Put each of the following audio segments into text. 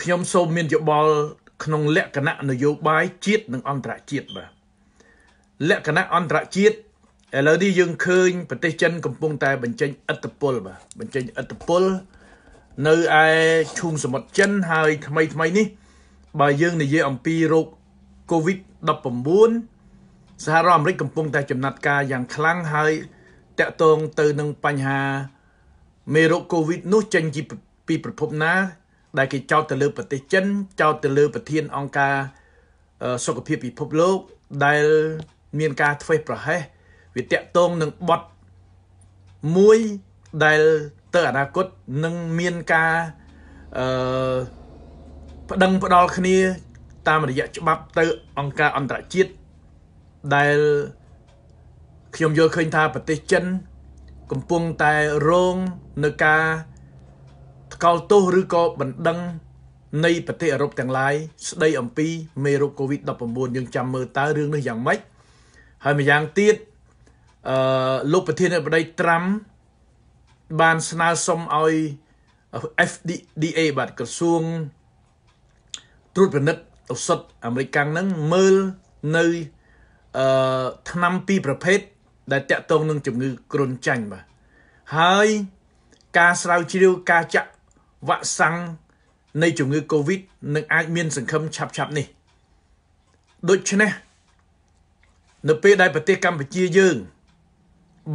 ខ្ញុំសូមមានយោបល់ក្នុងលក្ខណៈនយោបាយជាតិនិងអន្តរជាតិបាទលក្ខណៈអន្តរជាតិឥឡូវនេះយើងឃើញប្រទេសចិន កំពុងតែបញ្ចេញឥទ្ធិពលបាទបញ្ចេញឥទ្ធិពលនៅឯឈូងសមុទ្រចិនហើយថ្មីថ្មីនេះបើយើងនិយាយអំពីโรគ COVID-19 សហរដ្ឋអាមេរិកកំពុងតែចំណាត់ការយ៉ាងខ្លាំងហើយតាក់ទងទៅនឹងបញ្ហាមេរោគ COVID នោះចេញពីពីប្រភពណាដែលគេចោទទៅលើប្រទេសចិនចោទទៅលើប្រធានអង្គការសុខភាពពិភពលោកដែលមានការធ្វេសប្រហែសវាតាក់ទងនឹងបត់មួយដែលទៅអនាគតនឹងមានការអឺប្តឹងផ្ដាល់គ្នា តាមរយៈច្បាប់ទៅ អង្គការអន្តរជាតិដែលខ្ញុំយល់ឃើញថាប្រទេសចិន កំពុងតែរងនឹងការថ្កោលទោសឬក៏បណ្ដឹង នៃប្រទេសអឺរ៉ុបទាំងឡាយស្ដីអំពីមេរោគ COVID-19 យើងចាំមើលតើរឿងនេះយ៉ាងម៉េចហើយម្យ៉ាងទៀតអឺលោកប្រធានាធិបតីត្រាំបានស្នើសុំឲ្យ FDA បាទក្រសួងត្រួតពិនិត្យឱសថអាមេរិកកាំងហ្នឹងមើលនៅអឺឆ្នាំពីរប្រភេទដែលតាក់ទងនឹងជំងឺគ្រុនចាញ់បាទហើយការស្រាវជ្រាវការចាក់វ៉ាក់សាំងនៃជំងឺ Covid នឹងអាចមានសង្ឃឹមឆាប់ៗនេះដូច្នេះនៅពេលដែលប្រទេសកម្ពុជាយើង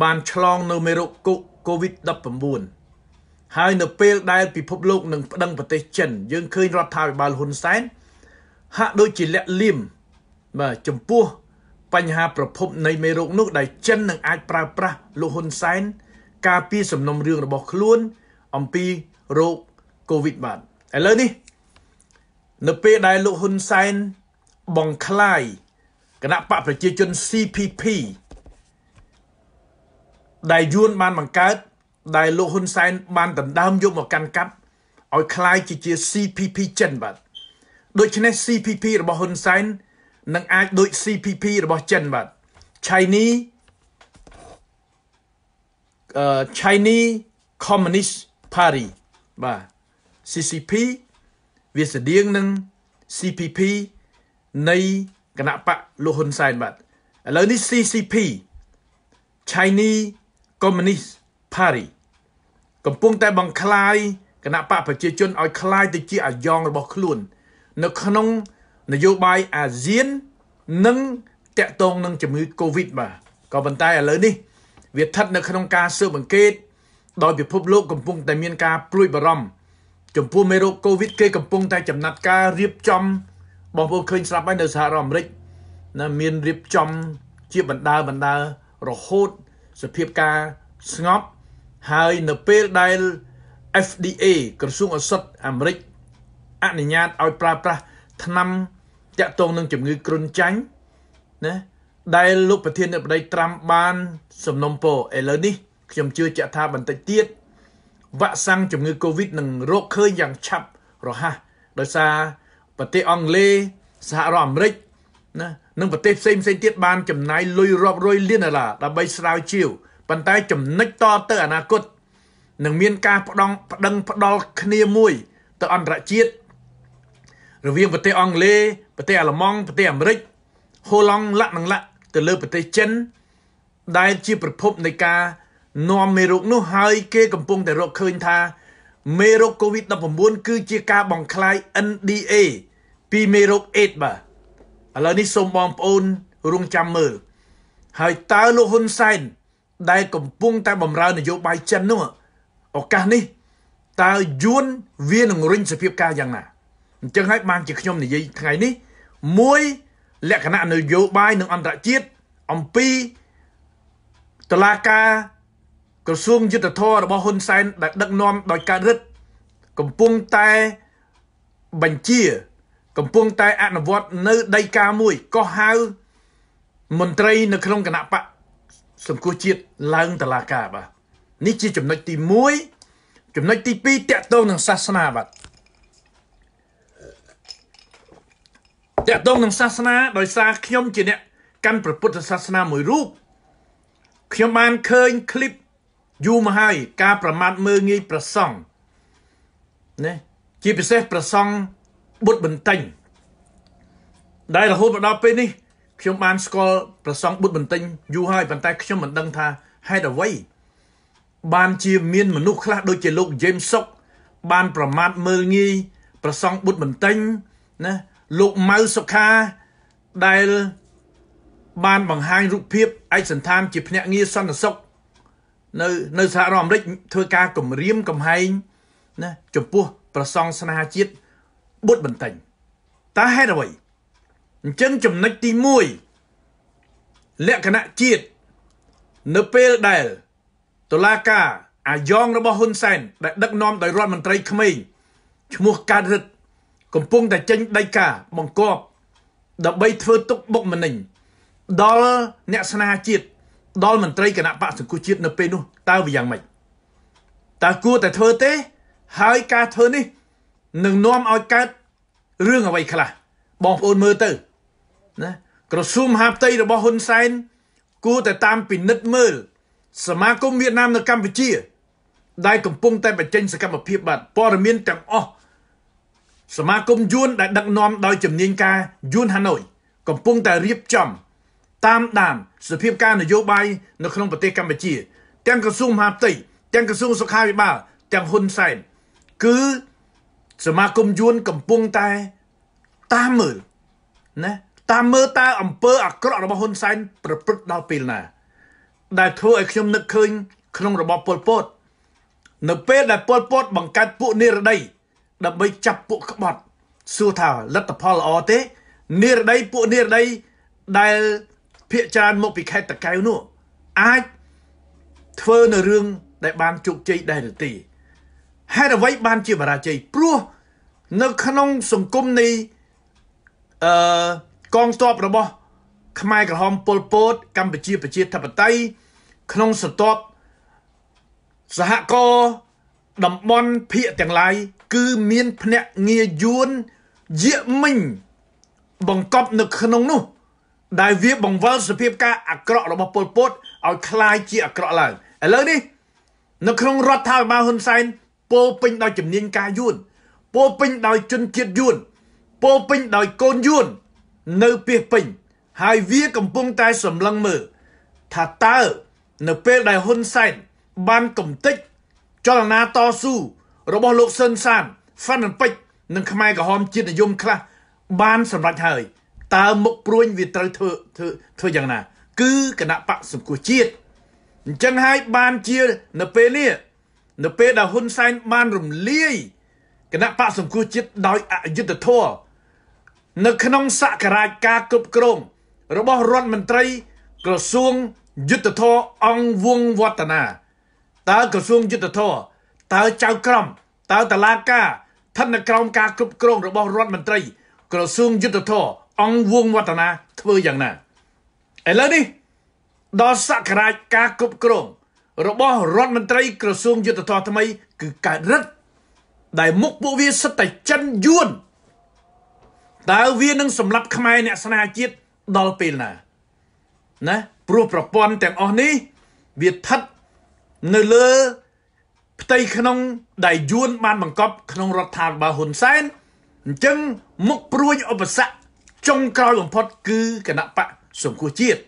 បានឆ្លងនៅមេរោគ Covid-19 ហើយនៅពេល ដែលពិភពលោកនឹងប្តឹងប្រទេសចិនយើងឃើញរដ្ឋាភិបាលហ៊ុនសែនហាក់ដូចជាលាក់លៀមបាទចំពោះបញ្ហាប្រភព នៃមេរោគនោះដែលចិននឹងអាចប្រើប្រាស់លោកហ៊ុនសែនការពារសំណុំរឿងរបស់ខ្លួនអំពីរោគកូវីដបាទឥឡូវនេះនៅពេលដែលលោកហ៊ុនសែនបង្ក្លាយគណៈបកប្រជាជន CPP ដែលយួនបានបង្កើតដែលលោកហ៊ុនសែនបានដណ្ដើមយកមកកាន់កាប់ឲ្យคล้ายជាជា CPP ចិនបាទដូច្នេះ CPP របស់ហ៊ុនសែននឹងអាចដូច CPP របស់ចិនបាទ Chinese អឺ Chinese Communist Party បាទ CCP វាស្តៀងនឹង CPP នៃគណៈបកលោកហ៊ុនសែនបាទឥឡូវនេះ CCP Chinese Communist Party កំពុងតែបង្ក្លាយគណៈបកប្រជាជនឲ្យคล้ายទៅជាអាយ៉ងរបស់ខ្លួន នៅ ក្នុងនយោបាយអាស៊ាននិងតកតងនឹងជំងឺ Covid បាទក៏ប៉ុន្តែឥឡូវនេះវាស្ថិតនៅក្នុងការស៊ើបអង្កេតដោយពិភពលោកកំពុងតែមានការព្រួយបារម្ភចំពោះមេរោគ COVID គេកំពុងតែចំណាត់ការរៀបចំ បងប្អូនឃើញស្រាប់ហើយនៅសហរដ្ឋអាមេរិកណាមានរៀបចំជាបណ្ដាបណ្ដារហូតសភាពការស្ងប់ហើយនៅពេលដែល FDA ក្រសួងឱសថអាមេរិកអនុញ្ញាតឲ្យប្រើប្រាស់ថ្នាំតាក់ទងនឹងជំងឺគ្រុនចាញ់ណាដែលលោកប្រធានអភិបតីត្រាំបាន សំណុំពរឥឡូវនេះ ខ្ញុំជឿជាក់ថាបន្តិចទៀតវ៉ាក់សាំងជំងឺ Covid នឹងរកឃើញយ៉ាងឆាប់រហ័សដោយសារប្រទេសអង់គ្លេសសហរដ្ឋអាមេរិកណានិងប្រទេសផ្សេងផ្សេងទៀតបានចំណាយលុយរាប់រយលានដុល្លារដើម្បីស្រាវជ្រាវប៉ុន្តែចំណុចតទៅអនាគតនឹងមានការផ្ដងប្តឹងផ្ដាល់គ្នាមួយ ទៅអន្តរជាតិរវាងប្រទេសអង់គ្លេសប្រទេសអាល្លឺម៉ង់ប្រទេសអាមេរិកហូឡង់លាក់និងលាក់ទៅលើប្រទេសចិន ដែលជាប្រភពនៃការនាំមេរោគនោះហើយគេកំពុងតែរកឃើញថា មេរោគ COVID-19 គឺជាការបង្ក្លាយ NDA ពីមេរោគ AIDS បាទឥឡូវនេះសូមបងប្អូនរងចាំមើលហើយតើលោកហ៊ុនសែនដែលកំពុងតែបំរើនយោបាយចិននោះឱកាសនេះ តើយួនវានឹងរុញសភាពការយ៉ាងណាអញ្ចឹងហើយបានជាខ្ញុំនិយាយថ្ងៃនេះមួយលក្ខណៈនយោបាយនិងអន្តរជាតិអំពីតឡាការក្រសួងយុទ្ធធររបស់ហ៊ុនសែនដែលដឹកនាំដោយកើតរិទ្ធកំពុងតែបញ្ជាកំពុងតែអនុវត្តនៅដីការមួយកោះហៅមន្ត្រីនៅក្នុងគណៈបកសង្គមជាតិឡើងតឡាការបាទនេះជាចំណុចទី1ចំណុចទី2តកតងនឹងសាសនាបាទតកតងនឹងសាសនាដោយសារខ្ញុំជាអ្នកកាន់ព្រះពុទ្ធសាសនាមួយរូបខ្ញុំបានឃើញคลิปយូរមកហើយការប្រមាថមើលងាយប្រសង់ណាជាពិសេសប្រសង់បុតបន្ទិញដែលរហូតមកដល់ពេលនេះខ្ញុំបានស្គាល់ប្រសង់បុតបន្ទិញយូរហើយប៉ុន្តែខ្ញុំមិនដឹងថាហេតុអ្វីបាន ជាមាន មនុស្សខ្លះដូចជាលោក James Sock បាន ប្រមាថមើលងាយប្រសង់បុតបន្ទិញណាលោកម៉ៅសុខាដែលបានបង្ហាញរូបភាពឯកសន្តានជាភ្នាក់ងារសន្តិសុខនៅនៅសហរដ្ឋអាមេរិកធ្វើការគម្រាមកំហែងណាចំពោះ ប្រសង់ស្នាជាតិបុតបន្តិចតើហេតុអ្វីអញ្ចឹងចំណុចទី1លក្ខណៈជាតិនៅពេលដែលតុលាការអាយ៉ងរបស់ហ៊ុនសែនដែលដឹកនាំដោយរដ្ឋមន្ត្រីក្មេងឈ្មោះកើតរិទ្ធកំពុងតែចេញដីកាបង្កប់ដើម្បីធ្វើទុកបុកម្នេញដល់អ្នកស្នាជាតិដល់មន្ត្រីគណៈបកសង្គ្រោះជាតិនៅពេលនោះតើវាយ៉ាងម៉េចតើគួរតែធ្វើទេ ហើយការធ្វើនេះនឹងនាំឲ្យកើតរឿងអ្វីខ្លះបងប្អូនមើលទៅណាក្រសួងមហាផ្ទៃរបស់ហ៊ុនសែនគួរតែតាមពិនិត្យមើលសមាគមវៀតណាមនៅកម្ពុជា ដែលកំពុងតែបញ្ចេញសកម្មភាពបាទព័ត៌មានទាំងអស់សមាគមយួនដែលដឹកនាំដោយជំនាញការយួនហាណូយកំពុងតែរៀបចំតាមដានសភាពការនយោបាយនៅក្នុងប្រទេសកម្ពុជា ទាំងក្រសួងមហាផ្ទៃទាំងក្រសួងសុខាភិបាលទាំងហ៊ុនសែនគឺសមាគមយួន កំពុងតែតាមមើលណាតាមមើលតើអំពើអាក្រក់របស់ហ៊ុនសែនប្រព្រឹត្តដល់ពេលណាដែលធ្វើឲ្យខ្ញុំនឹកឃើញក្នុងរបបប៉ុលពតនៅពេលដែលប៉ុលពត បង្កើតពួកនិរដីដើម្បីចាប់ពួកក្បត់សួរថាលទ្ធផលល្អទេនិរដីពួកនិរដីដែលភាកច្រើនមកពីខេត្តតកៅនោះ អាចធ្វើនៅរឿងដែលបានជោគជ័យដែរឬទេហេតុអ្វីបានជាបរាជ័យព្រោះនៅក្នុងសង្គមនៃអឺកងទ័ពរបស់ ខ្មែរក្រហមប៉ុលពត កម្ពុជាប្រជាធិបតេយ្យក្នុងសន្ទាប់សហគមន៍តំបន់ភៀកទាំងឡាយគឺមានភ្នាក់ងារយួនយាកមិញបង្កប់នៅ ក្នុងនោះដែលវា បង្វិលសភាពការអាក្រក់របស់ពលពតឲ្យคลายជាអាក្រក់ឡើងឥឡូវនេះ នៅក្នុងរដ្ឋាភិបាលហ៊ុនសែនពោពេញដោយជំនាញការយួនពោពេញដោយជនជាតិយួនពោពេញដោយកូនយួននៅពីពេញហើយវាកំពុងតែសម្លឹងមើលថាតើនៅពេលដែលហ៊ុនសែនបានកំទេចចលនាតស៊ូរបស់លោកស៊ិនសានហ្វាន់ពេជ្រនិងខ្មែរក្រហមជាតិនិយមខ្លះ បានសម្រេចហើយតើមុខព្រួញវាត្រូវធ្វើធ្វើធ្វើយ៉ាងណា គឺគណៈបកសង្គ្រោះជាតិអញ្ចឹងហើយបានជានៅពេលនេះនៅពេលដែលហ៊ុនសែនបានរំលាយគណៈបកសង្គ្រោះជាតិដោយអយុត្តិធម៌នៅ ក្នុងសករាជការគ្រប់គ្រងរបស់រដ្ឋមន្ត្រី ក្រសួងយុទ្ធធរអង្គវងវឌ្ឍនាតើក្រសួងយុទ្ធធរតើចៅក្រមតើតឡាការឋានក្រមការគ្រប់គ្រងរបស់រដ្ឋមន្ត្រី ក្រសួងយុទ្ធធរអង្គវងវឌ្ឍនាធ្វើយ៉ាងណាឥឡូវនេះដល់សក្ការៈការគ្រប់គ្រងរបស់រដ្ឋមន្ត្រី ក្រសួងយុទ្ធសាស្ត្រថ្មីគឺកើតរិទ្ធដែលមុខពួកវាសិតតែចិនយួនតើវានឹងសម្លាប់ខ្មែរអ្នកស្នាជាតិដល់ពេលណា ណាព្រោះប្រព័ន្ធទាំងអស់នេះ វាស្ថិតនៅលើ ផ្ទៃក្នុងដែលយួនបាន បង្កប់ ក្នុងរដ្ឋាភិបាលហ៊ុនសែនអញ្ចឹង មុខព្រួយឧបសគ្គចុងក្រោយបំផុតគឺគណៈបកសង្គ្រោះជាតិ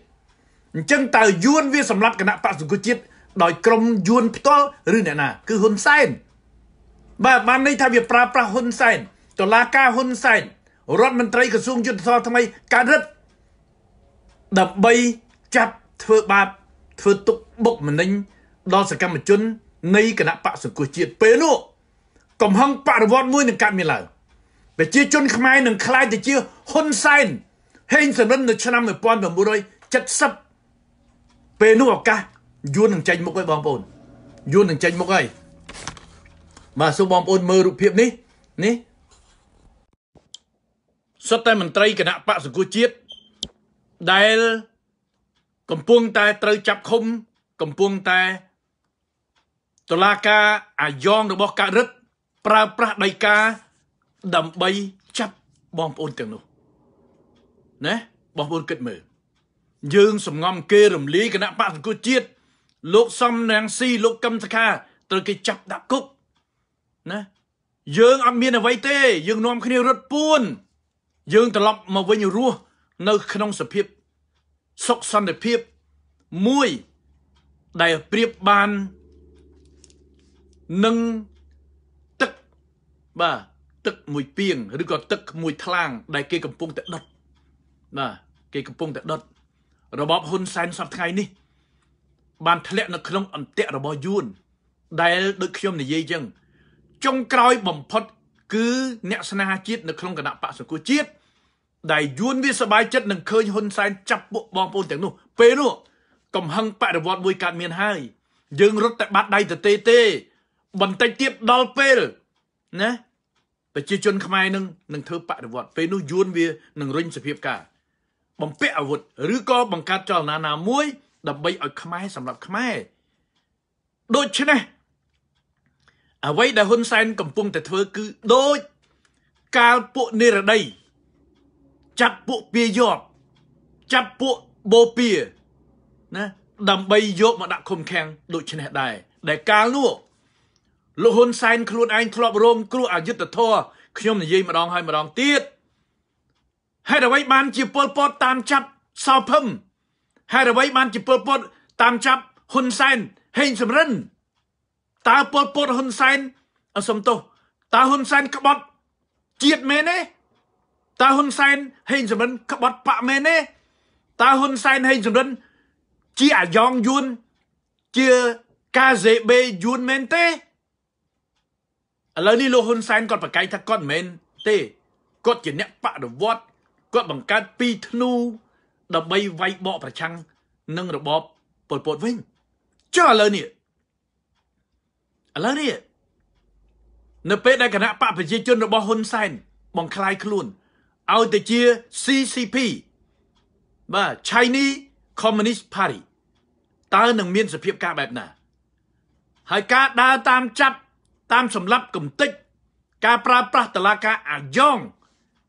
អញ្ចឹងតើយួនវាសម្រាប់គណៈបកសង្គ្រោះជាតិដោយក្រុមយួនផ្ទាល់ឬអ្នកណាគឺហ៊ុនសែនបាទបានន័យថាវាប្រើប្រាស់ហ៊ុនសែនតឡាការហ៊ុនសែនរដ្ឋមន្ត្រីក្រសួងយុទ្ធសាស្ត្រថ្មីកើតរិទ្ធដើម្បីចាប់ធ្វើបាបធ្វើទុកបុកម្នេញដល់សកម្មជននៃគណៈបកសង្គ្រោះជាតិពេលនោះកំហឹងបរិវត្តមួយនឹងកើតមានឡើងប្រជាជនខ្មែរនឹងខ្លាចទៅជាហ៊ុនសែនហេងសំរិននៅ ឆ្នាំ1970ពេលនោះឱកាសយួននឹងចេញមុខហើយបងប្អូនយួននឹងចេញមុខហើយបាទសូមបងប្អូនមើលរូបភាពនេះនេះសុទ្ធតែមន្ត្រីគណៈបកសង្គ្រោះជាតិដែល កំពុងតែត្រូវចាប់ឃុំ កំពុងតែតឡាការអាយ៉ងរបស់កើតរិទ្ធប្រើប្រាស់ដីកាដើម្បីចាប់បងប្អូនទាំងនោះណាបងប្អូនគិតមើលយើងសំងំគេរំលាយគណៈបកសង្គ្រោះជាតិលោកសំណាងស៊ីលោកកឹមសខាត្រូវគេចាប់ដាក់គុកណា យើងអត់មានអ្វីទេ យើងនាំគ្នារត់ពួន យើងត្រឡប់មកវិញរស់នៅក្នុងសភាពសុខសន្តិភាពមួយ ដែលប្រៀបបាននឹងទឹកបាទទឹកមួយពីងឬក៏ទឹកមួយថ្លាងដែលគេកំពុងតែដុតណាគេកំពុងតែដុតរបបហ៊ុនសែនសប្តាហ៍នេះ បានធ្លាក់នៅក្នុងអន្ទាក់របស់យួនដែលដូចខ្ញុំនិយាយចឹងចុងក្រោយបំផុតគឺអ្នកស្នេហាជាតិនៅក្នុងគណៈបកសង្គ្រោះជាតិដែលយួនវាសบายចិត្តនឹងឃើញហ៊ុនសែនចាប់ពួកបងប្អូនទាំងនោះពេលនោះកំហឹងបដិវត្តមួយកើតមានហើយយើងរត់តែបាត់ដៃទៅទេទេ បន្តិចទៀតដល់ពេលណាប្រជាជនខ្មែរនឹងនឹងធ្វើបដិវត្តពេលនោះយួនវានឹងរុញសភាពការ បំពាក់អាវុធឬក៏បង្កើតចលនាណាមួយ ដើម្បីឲ្យខ្មែរសម្រាប់ខ្មែរដូច្នេះអ្វីដែលហ៊ុនសែនកំពុងតែធ្វើគឺដូចកាលពួកនិរដី ចាប់ពួកពាយប់ចាប់ពួកបូពាណាដើម្បីយកមកដាក់ឃុំឃាំងដូចនេះដែរដែលកាលនោះលោកហ៊ុនសែនខ្លួនឯងធ្លាប់រងគ្រោះអយុត្តិធម៌ខ្ញុំនិយាយម្ដងហើយម្ដងទៀតហេតុអ្វីបានជាពលពតតាមចាប់សោភឹមហេតុអ្វីបានជាពលពតតាមចាប់ហ៊ុនសែនហេងសំរិនតើពលពតហ៊ុនសែនអសំទោសតើហ៊ុនសែនក្បត់ជាតិមែនទេតើហ៊ុនសែនហេងសំរិនក្បត់បកមែនទេតើហ៊ុនសែនហេងសំរិនជាអាយ៉ងយួនជាកាសេបេយួនមែនទេឥឡូវនេះលោកហ៊ុនសែនគាត់ប្រកែកថាគាត់មិនមែនទេគាត់ជាអ្នកបដិវត្តគាត់បង្កើតពីធ្នូដើម្បីវាយបកប្រឆាំងនឹងរបបប៉ុលពតវិញចុះឥឡូវនេះឥឡូវនេះនៅពេលដែលគណៈបកប្រជាជនរបស់ហ៊ុនសែនបង្ក្លាយខ្លួនឲ្យទៅជា CCP បាទ Chinese Communist Party តើនឹងមានសភាពការបែបណា ហើយការដើរតាមចាប់តាមសម្លាប់កំទេចការប្រើប្រាស់តឡាការអាយ៉ង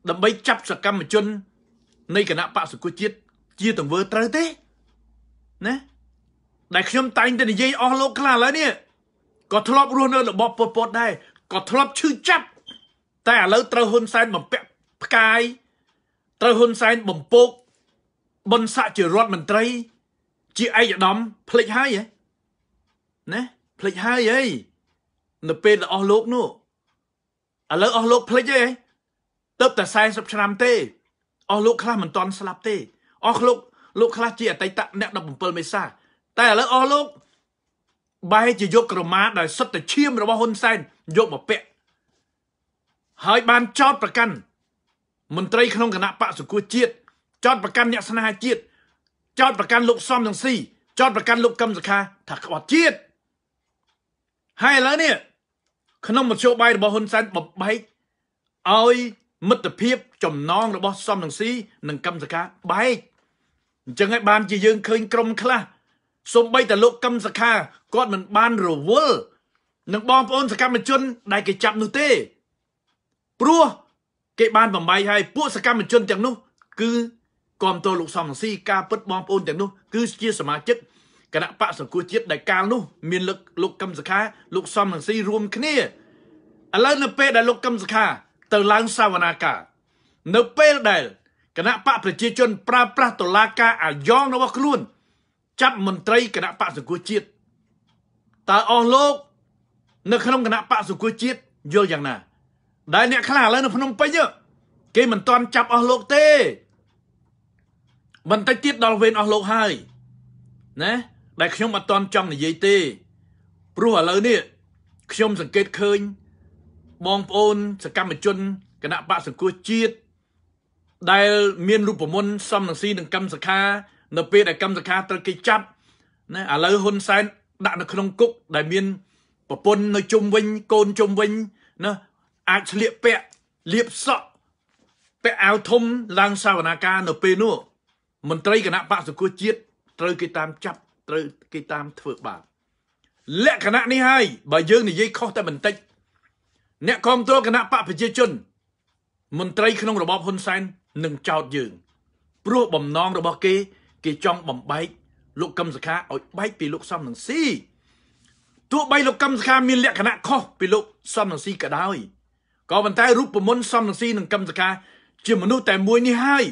ដើម្បីចាប់សកម្មជននៃគណៈបកសុគរជាតិជាទង្វើត្រូវទេណាដែលខ្ញុំតែងតែនិយាយអស់លោកខ្លះឥឡូវនេះក៏ធ្លាប់រស់នៅរបបប៉ុលពតដែរក៏ធ្លាប់ឈឺចាប់តែឥឡូវត្រូវហ៊ុនសែនបំពាក់ផ្កាយត្រូវហ៊ុនសែនបំពោកប៊ុនស័កជារដ្ឋមន្ត្រី ជាឯកឧត្តមភ្លេចហើយណាភ្លេចហើយអីនៅពេលដែលអស់លោកនោះឥឡូវអស់លោកភ្លេចទេទៅតែ40ឆ្នាំទេអស់លោកខ្លះមិនតន់ស្លាប់ទេអស់លោកលោកខ្លះជាអតីតអ្នក17មេសា តែឥឡូវអស់លោកបែរជាយកក្រមាដោយសុទ្ធតែឈាមរបស់ហ៊ុនសែនយកមកពាក់ហើយបានចោតប្រកាន់មន្ត្រី ក្នុងគណៈបកសុគរជាតិចោតប្រកាន់អ្នកស្នេហាជាតិចោតប្រកាន់លោកសំរងស៊ីចោតប្រកាន់លោកកឹមសុខាថាក្បត់ជាតិហើយឥឡូវនេះក្នុងមធ្យោបាយរបស់ហ៊ុនសែនបបែកឲ្យមិត្តភាពចំណងរបស់សំនឹងស៊ីនិងកម្មសខាបែកអញ្ចឹងហើយបានជាយើងឃើញក្រុមខ្លះសំបីតលោកកម្មសខាគាត់មិនបានរវល់នឹងបងប្អូនសកម្មជនដែលគេចាប់នោះទេព្រោះគេបានបំបីឲ្យពួកសកម្មជនទាំងនោះគឺគាំទ្រលោកសំរងស៊ីការពិតបងប្អូនទាំងនោះគឺជាសមាជិកគណៈបកសង្គមជាតិដែលកាលនោះ មានលោកលោកកឹមសុខាលោកសំរងស៊ីរួមគ្នាឥឡូវនៅពេលដែលលោកកឹមសុខាទៅឡើងសាវនាការនៅពេលដែលគណៈបកប្រជាជនប្រើប្រាស់តុលាការអាយ៉ងរបស់ខ្លួន ចាប់មន្ត្រីគណៈបកសង្គមជាតិតើអស់លោក នៅក្នុងគណៈបកសង្គមជាតិយល់យ៉ាងណា ដែលអ្នកខ្លះឥឡូវនៅភ្នំពេញគេមិនទាន់ចាប់អស់លោកទេបន្តិចទៀតដល់វេនអស់លោកហើយណាដែលខ្ញុំអត់តន់ចង់និយាយទេ ព្រោះឥឡូវនេះខ្ញុំសង្កេតឃើញ បងប្អូនសកម្មជនគណៈបកសង្គ្រោះជាតិដែលមានរូបមន្តសំនឹងស៊ីនឹងកម្មសខានៅពេលដែលកម្មសខាត្រូវគេចាប់ណាឥឡូវហ៊ុនសែនដាក់នៅក្នុងគុកដែលមានប្រពន្ធនៅជុំវិញកូនជុំវិញណាអាចឆ្លៀកពាក់លាបសក់ពាក់អាវធំឡើងសាវនាកានៅពេលនោះមន្ត្រីគណៈបកសង្គ្រោះជាតិត្រូវគេតាមចាប់ត្រូវគេតាមធ្វើបាបលក្ខណៈនេះហើយបើយើងនិយាយខុសតែបន្តិចអ្នកគ្រប់គ្រងគណៈបកប្រជាជន មន្ត្រីក្នុងរបបហ៊ុនសែននឹងចោទយើង ព្រោះបំណងរបស់គេគេចង់បំបែកលោកកឹមសុខាឲ្យបែកពីលោកសំនឹងស៊ីទោះបីលោកកឹមសុខាមានលក្ខណៈខុសពីលោកសំនឹងស៊ីក៏ដោយក៏ប៉ុន្តែរូបមន្តសំនឹងស៊ីនិងកឹមសុខាជាមនុស្សតែមួយនេះហើយ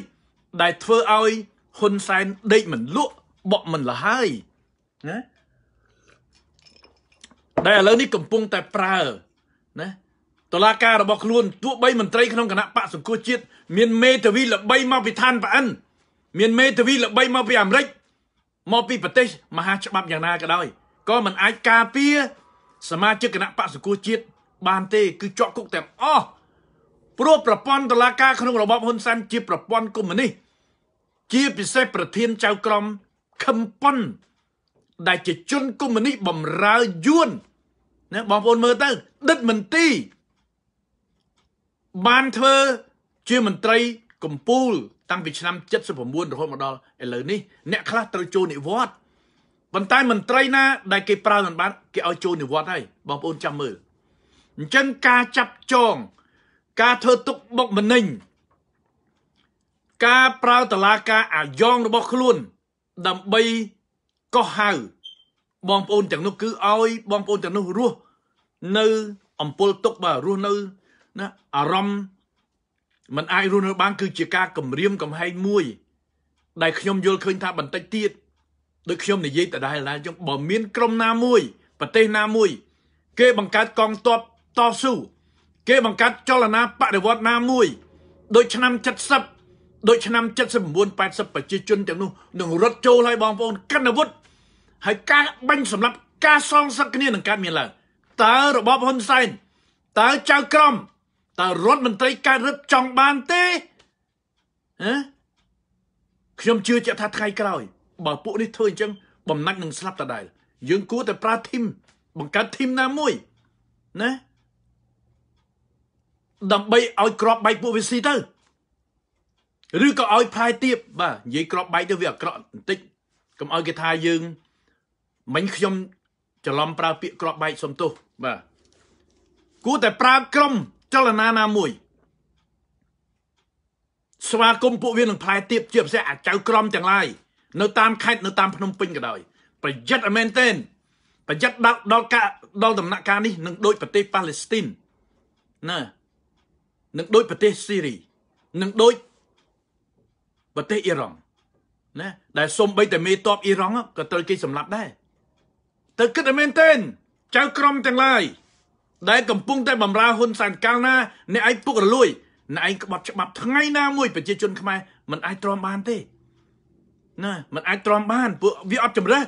ដែលធ្វើឲ្យហ៊ុនសែនដេកមិនលក់បក់មិនលហើយណាដែលឥឡូវនេះកំពុងតែប្រើណាតឡាការរបស់ខ្លួនទោះបីមន្ត្រីក្នុងគណៈបកសង្គ្រោះជាតិមានមេធាវីល្បីមកពីឋានប្រអិនមានមេធាវីល្បីមកពីអាមេរិកមកពីប្រទេសមហាច្បាប់យ៉ាងណាក៏ដោយក៏មិនអាចការពារសមាជិកគណៈបកសង្គ្រោះជាតិបានទេ គឺជាប់គុកតែអស់ព្រោះប្រព័ន្ធតឡាការក្នុងរបបហ៊ុនសែនជាប្រព័ន្ធកុម្មុយនីសជាពិសេសប្រធានចៅក្រមខឹមប៉ុនដែលជាជនកុម្មុយនីបំរើយួនណាបងប្អូនមើលទៅ ដិតមន្ទីបានធ្វើជាមន្ត្រីកម្ពុជាតាំងពីឆ្នាំ79រហូតមកដល់ឥឡូវនេះអ្នកខ្លះត្រូវចូលនិវត្តន៍ប៉ុន្តែមន្ត្រីណាដែលគេប្រើ មិនបានគេឲ្យចូលនិវត្តន៍ហើយបងប្អូនចាំមើលអញ្ចឹងការចាប់ចង ការធ្វើទុកបុកម្នេញការប្រើតឡាការអាយ៉ងរបស់ខ្លួន ដើម្បីក៏ហៅបងប្អូនទាំងនោះគឺឲ្យបងប្អូនទាំងនោះរស់នៅអំពល់ទុកបាទរស់នៅណាអារម្មណ៍มันអាចរស់នៅបានគឺជាការគម្រាម កំហែងមួយ ដែល ខ្ញុំយល់ឃើញថាបន្តិចទៀតដូចខ្ញុំនិយាយដដែលដែរខ្ញុំបើមានក្រុមណាមួយប្រទេសណាមួយ គេបង្កើតកងទ័ពតស៊ូគេ បង្កើតចលនាបដិវត្តណាមួយ ដូចឆ្នាំ70ដូចឆ្នាំ79 80ប្រជាជនទាំងនោះនឹងរត់ចូលហើយបងប្អូនកាន់អាវុធហើយការបាញ់សម្រាប់ការសងសឹកគ្នានឹងកើតមានឡើងតើរបបហ៊ុនសែនតើចៅក្រមតើរដ្ឋមន្ត្រីការរដ្ឋចង់បានទេហ៎ខ្ញុំជឿជាក់ថាថ្ងៃក្រោយបើពួកនេះធ្វើអញ្ចឹងបំណាច់នឹងស្លាប់ដដែលយើងគួរតែប្រើធីម បង្កើតធីមណាមួយណាដើម្បីឲ្យក្របបែកពួកវាស៊ីទៅឬក៏ឲ្យផ្លែទៀបបាទនិយាយក្របបែកទៅវាអាក្រក់បន្តិចកុំឲ្យគេថាយើងមិញខ្ញុំច្រឡំប្រើពាក្យក្របបែកសំទោសបាទគួរតែប្រើក្រមចលនាណាមួយស្វាគមន៍ពួកវានឹងផ្លែទៀបជាពិសេសអាចៅក្រមទាំងឡាយនៅតាមខេត្តនៅតាមភ្នំពេញក៏ដោយប្រយ័ត្នឲ្យមែនទែនប្រយ័ត្នដល់ដល់ការដល់ដំណាក់កាលនេះនឹងដូចប្រទេសប៉ាឡេស្ទីនណានឹងដូចប្រទេសស៊ីរី នឹងដូចប្រទេសអ៊ីរ៉ង់ណាដែលសំបីតែមេតបអ៊ីរ៉ង់ក៏ត្រូវគេសម្លាប់ដែរទៅគិតតែមែនទេ ចៅក្រមទាំងឡាយដែលកំពុងតែបំរើហ៊ុនសែនកាលណាអ្នកឯងពុករលួយអ្នកឯងក្បត់ច្បាប់ថ្ងៃណាមួយប្រជាជនខ្មែរមិនអាចទ្រាំបានទេណាមិនអាចទ្រាំបានពួកវាអត់ចម្រើស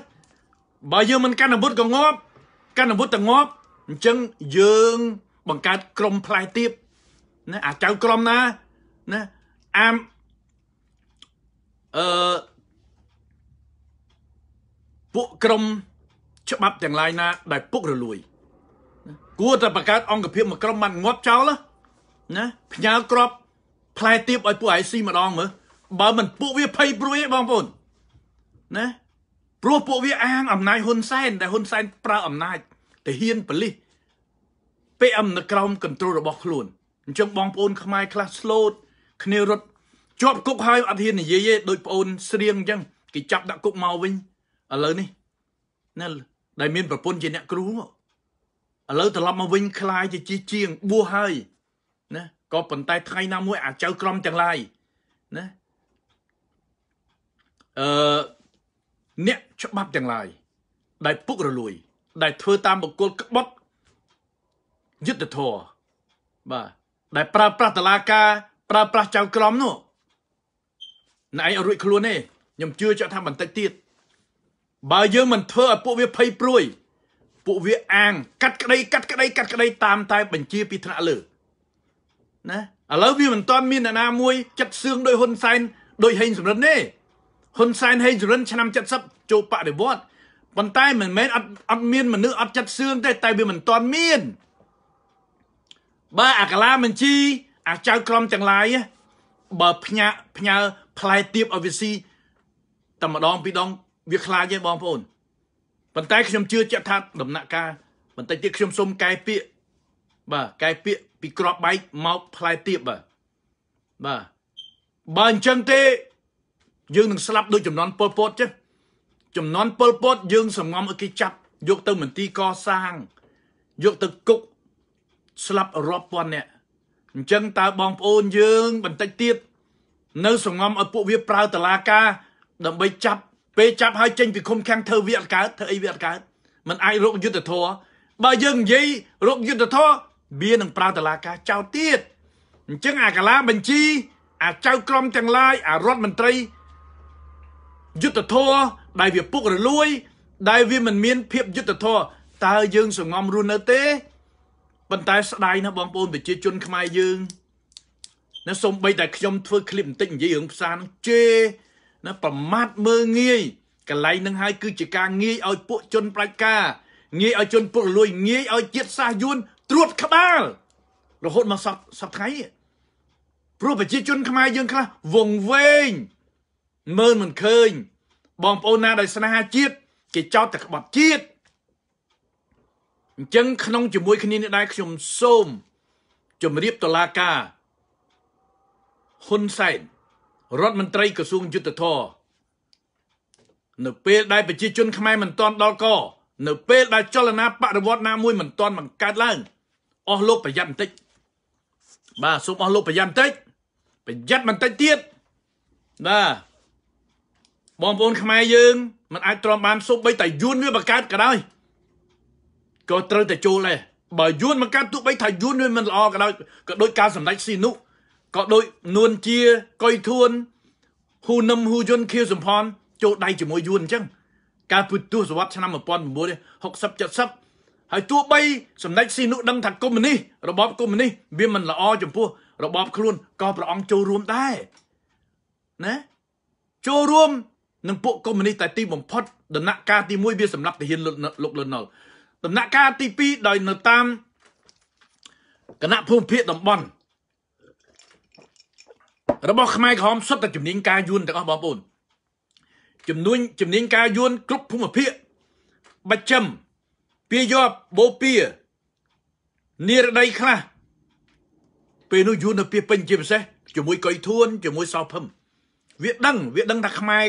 បើយើងមិនកាន់អាវុធក៏ងាប់កាន់អាវុធតែងាប់អញ្ចឹងយើងបង្កើតក្រមផ្លែទៀបណាអាចៅក្រមណាណាអាមអឺពួកក្រុមច្បាប់ទាំងឡាយណា ដែលពុករលួយគួរតែបង្កើតអង្គភាពមួយក្រុមបានងាប់ចោលណាផ្ញើក្របផ្លែទៀបឲ្យពួកឯងស៊ីម្ដងមើលបើមិនពួកវាភ័យព្រួយទេបងប្អូនណាព្រោះពួកវាអាងអំណាចហ៊ុនសែនដែលហ៊ុនសែនប្រើអំណាចទៅហ៊ានបលិសពេលអំនៅក្រោម control របស់ខ្លួនអញ្ចឹងបងប្អូន ខ្មែរខ្លះ slot គ្នារត់ជាប់គុកហើយអត់ហ៊ាននិយាយទេដូចប្អូនស្រៀមអញ្ចឹងគេចាប់ដាក់គុកមកវិញឥឡូវនេះណែដែលមានប្រពន្ធជាអ្នកគ្រូឥឡូវត្រឡប់មកវិញคลายជាជីជាងបួសហើយណាក៏ប៉ុន្តែថ្ងៃណាមួយ អាចៅក្រមទាំងឡាយណាអឺអ្នកច្បាប់ទាំងឡាយដែលពុករលួយ ដែលធ្វើតាមបកគលក្បត់យុទ្ធធរបាទដែលប្រើប្រាស់តឡាការ ប្រើប្រាស់ចៅក្រមនោះណៃអត់រួចខ្លួនទេខ្ញុំជឿចាក់ថាបន្តិចទៀតបើយើងមិនធ្វើឲ្យពួកវាភ័យព្រួយពួកវាអាងកាត់ក្តីកាត់ក្តីកាត់ក្តីតាមតែបញ្ជាពីថ្នាក់លើណាឥឡូវវាមិនទាន់មានអ្នកណាមួយ ចិត្តសឿងដោយហ៊ុនសែនដោយហេងសំរិនទេហ៊ុនសែនហេងសំរិនឆ្នាំ70ចូលបដិវត្តប៉ុន្តែមិនមែនអត់អត់មានមនុស្សអត់ចិត្តសឿងទេតែវាមិនទាន់មានបើអាកាឡាបញ្ជីអាចៅក្រមទាំងឡាយ បើផ្ញើផ្ញើខ្លែទៀបឲ្យវាស៊ីតែម្ដងពីរដងវាខ្លាចទេបងប្អូនប៉ុន្តែ ខ្ញុំជឿជាក់ថាដំណាក់កាលបន្តិចទៀតខ្ញុំសូមកែពាក្យបាទកែពាក្យពីក្របបែកមកផ្លែទៀបបាទបាទបើអញ្ចឹងទេយើងនឹងស្លាប់ដូចចំនួនពលពតចេះចំនួនពលពត យើងសំងំឲ្យគេចាប់យកទៅមន្ទីរកសាងយកទៅគុកស្លាប់រាប់ពាន់អ្នកអញ្ចឹងតើបងប្អូនយើង បន្តិចទៀតនៅសងំឲ្យពួកវាប្រើតឡាការដើម្បីចាប់ពេលចាប់ហើយចេញពីឃុំឃាំងធ្វើវាអត់កើតធ្វើអីវាអត់កើតมันអាចរកយុទ្ធធរបើយើងនិយាយរកយុទ្ធធរវានឹងប្រើតឡាការចោតទៀតអញ្ចឹងអាកាឡាបញ្ជីអាចៅក្រមទាំងឡាយអារដ្ឋមន្ត្រីយុទ្ធធរដែលវាពុករលួយ ដែលវាមិនមានភាពយុទ្ធធរតើយើងសងំរស់នៅទេប៉ុន្តែស្ដាយណាបងប្អូនប្រជា ជន ខ្មែរយើងណាសូម្បីតែខ្ញុំធ្វើឃ្លីបបន្តិចនិយាយរឿងផ្សារនឹងជេណាប្រមាថមើងងាយកន្លែងនឹងហើយគឺជាការ ងាយឲ្យពួកជនប្រាច់ការងាយឲ្យជនពុករលួយ ងាយឲ្យជាតិសាសយួនត្រួតក្បាល រហូតមកសពសពថ្ងៃព្រោះប្រជាជនខ្មែរយើងខ្លះវងវែងមើលមិនឃើញ បងប្អូនណាដោយស្នេហាជាតិគេចោទតែក្បត់ជាតិអញ្ចឹងក្នុងជាមួយគ្នានេះដែរខ្ញុំសូមជម្រាបតឡាការហ៊ុនសែនរដ្ឋមន្ត្រីក្រសួងយុទ្ធភ័ពនៅពេលដែលប្រជាជន ខ្មែរមិនទាន់ដល់កនៅ ពេលដែលចលនាបដិវត្តណាមួយមិនទាន់បង្កើតឡើងអស់លោកប្រយ័ត្នបន្តិចបាទសូមអស់លោកប្រយ័ត្នបន្តិចប្រយ័ត្នបន្តិចទៀតបាទបងប្អូនខ្មែរយើងមិនអាចទ្រាំបានសូម្បីតែយួនវាបង្កើតក៏ដោយក៏ត្រូវតែចូលដែរបើយួនបង្កើតទោះបីថាយួនវាមិនល្អក៏ដោយក៏ដោយការសម្ដែងស៊ីនោះក៏ដូចនួនជាកុយធួនហ៊ូនឹមហ៊ូយុនខៀវសំផនចូលដៃជាមួយយួនអញ្ចឹងកាលពីទស្សវត្សឆ្នាំ1960 70ហើយទោះបីសម្ដេចស៊ីនុដឹងថាកុម្មុយនីសរបបកុម្មុយនីសវាមិនល្អចំពោះរបបខ្លួនក៏ព្រះអង្គចូលរួមដែរណាចូលរួមនឹងពួកកុម្មុយនីសតែទីបំផុតដំណាក់កាលទី1វាសម្រាប់ទាហានលោកលន់ណុលដំណាក់កាលទី2ដោយនៅតាមគណៈភូមិភាគតំបន់របស់ខ្មែរក្រហមសុទ្ធតែជំនាញការយួនទាំងអស់បងប្អូនជំនួញជំនាញការយួនគ្រប់ភូមិភាគបច្ចឹមពាយប់បូពានិរដីខ្លះពេលនោះយួននៅពីពេញជាពិសេសជាមួយកុយធួន ជាមួយសោភឹមវាដឹងវាដឹងថាខ្មែរ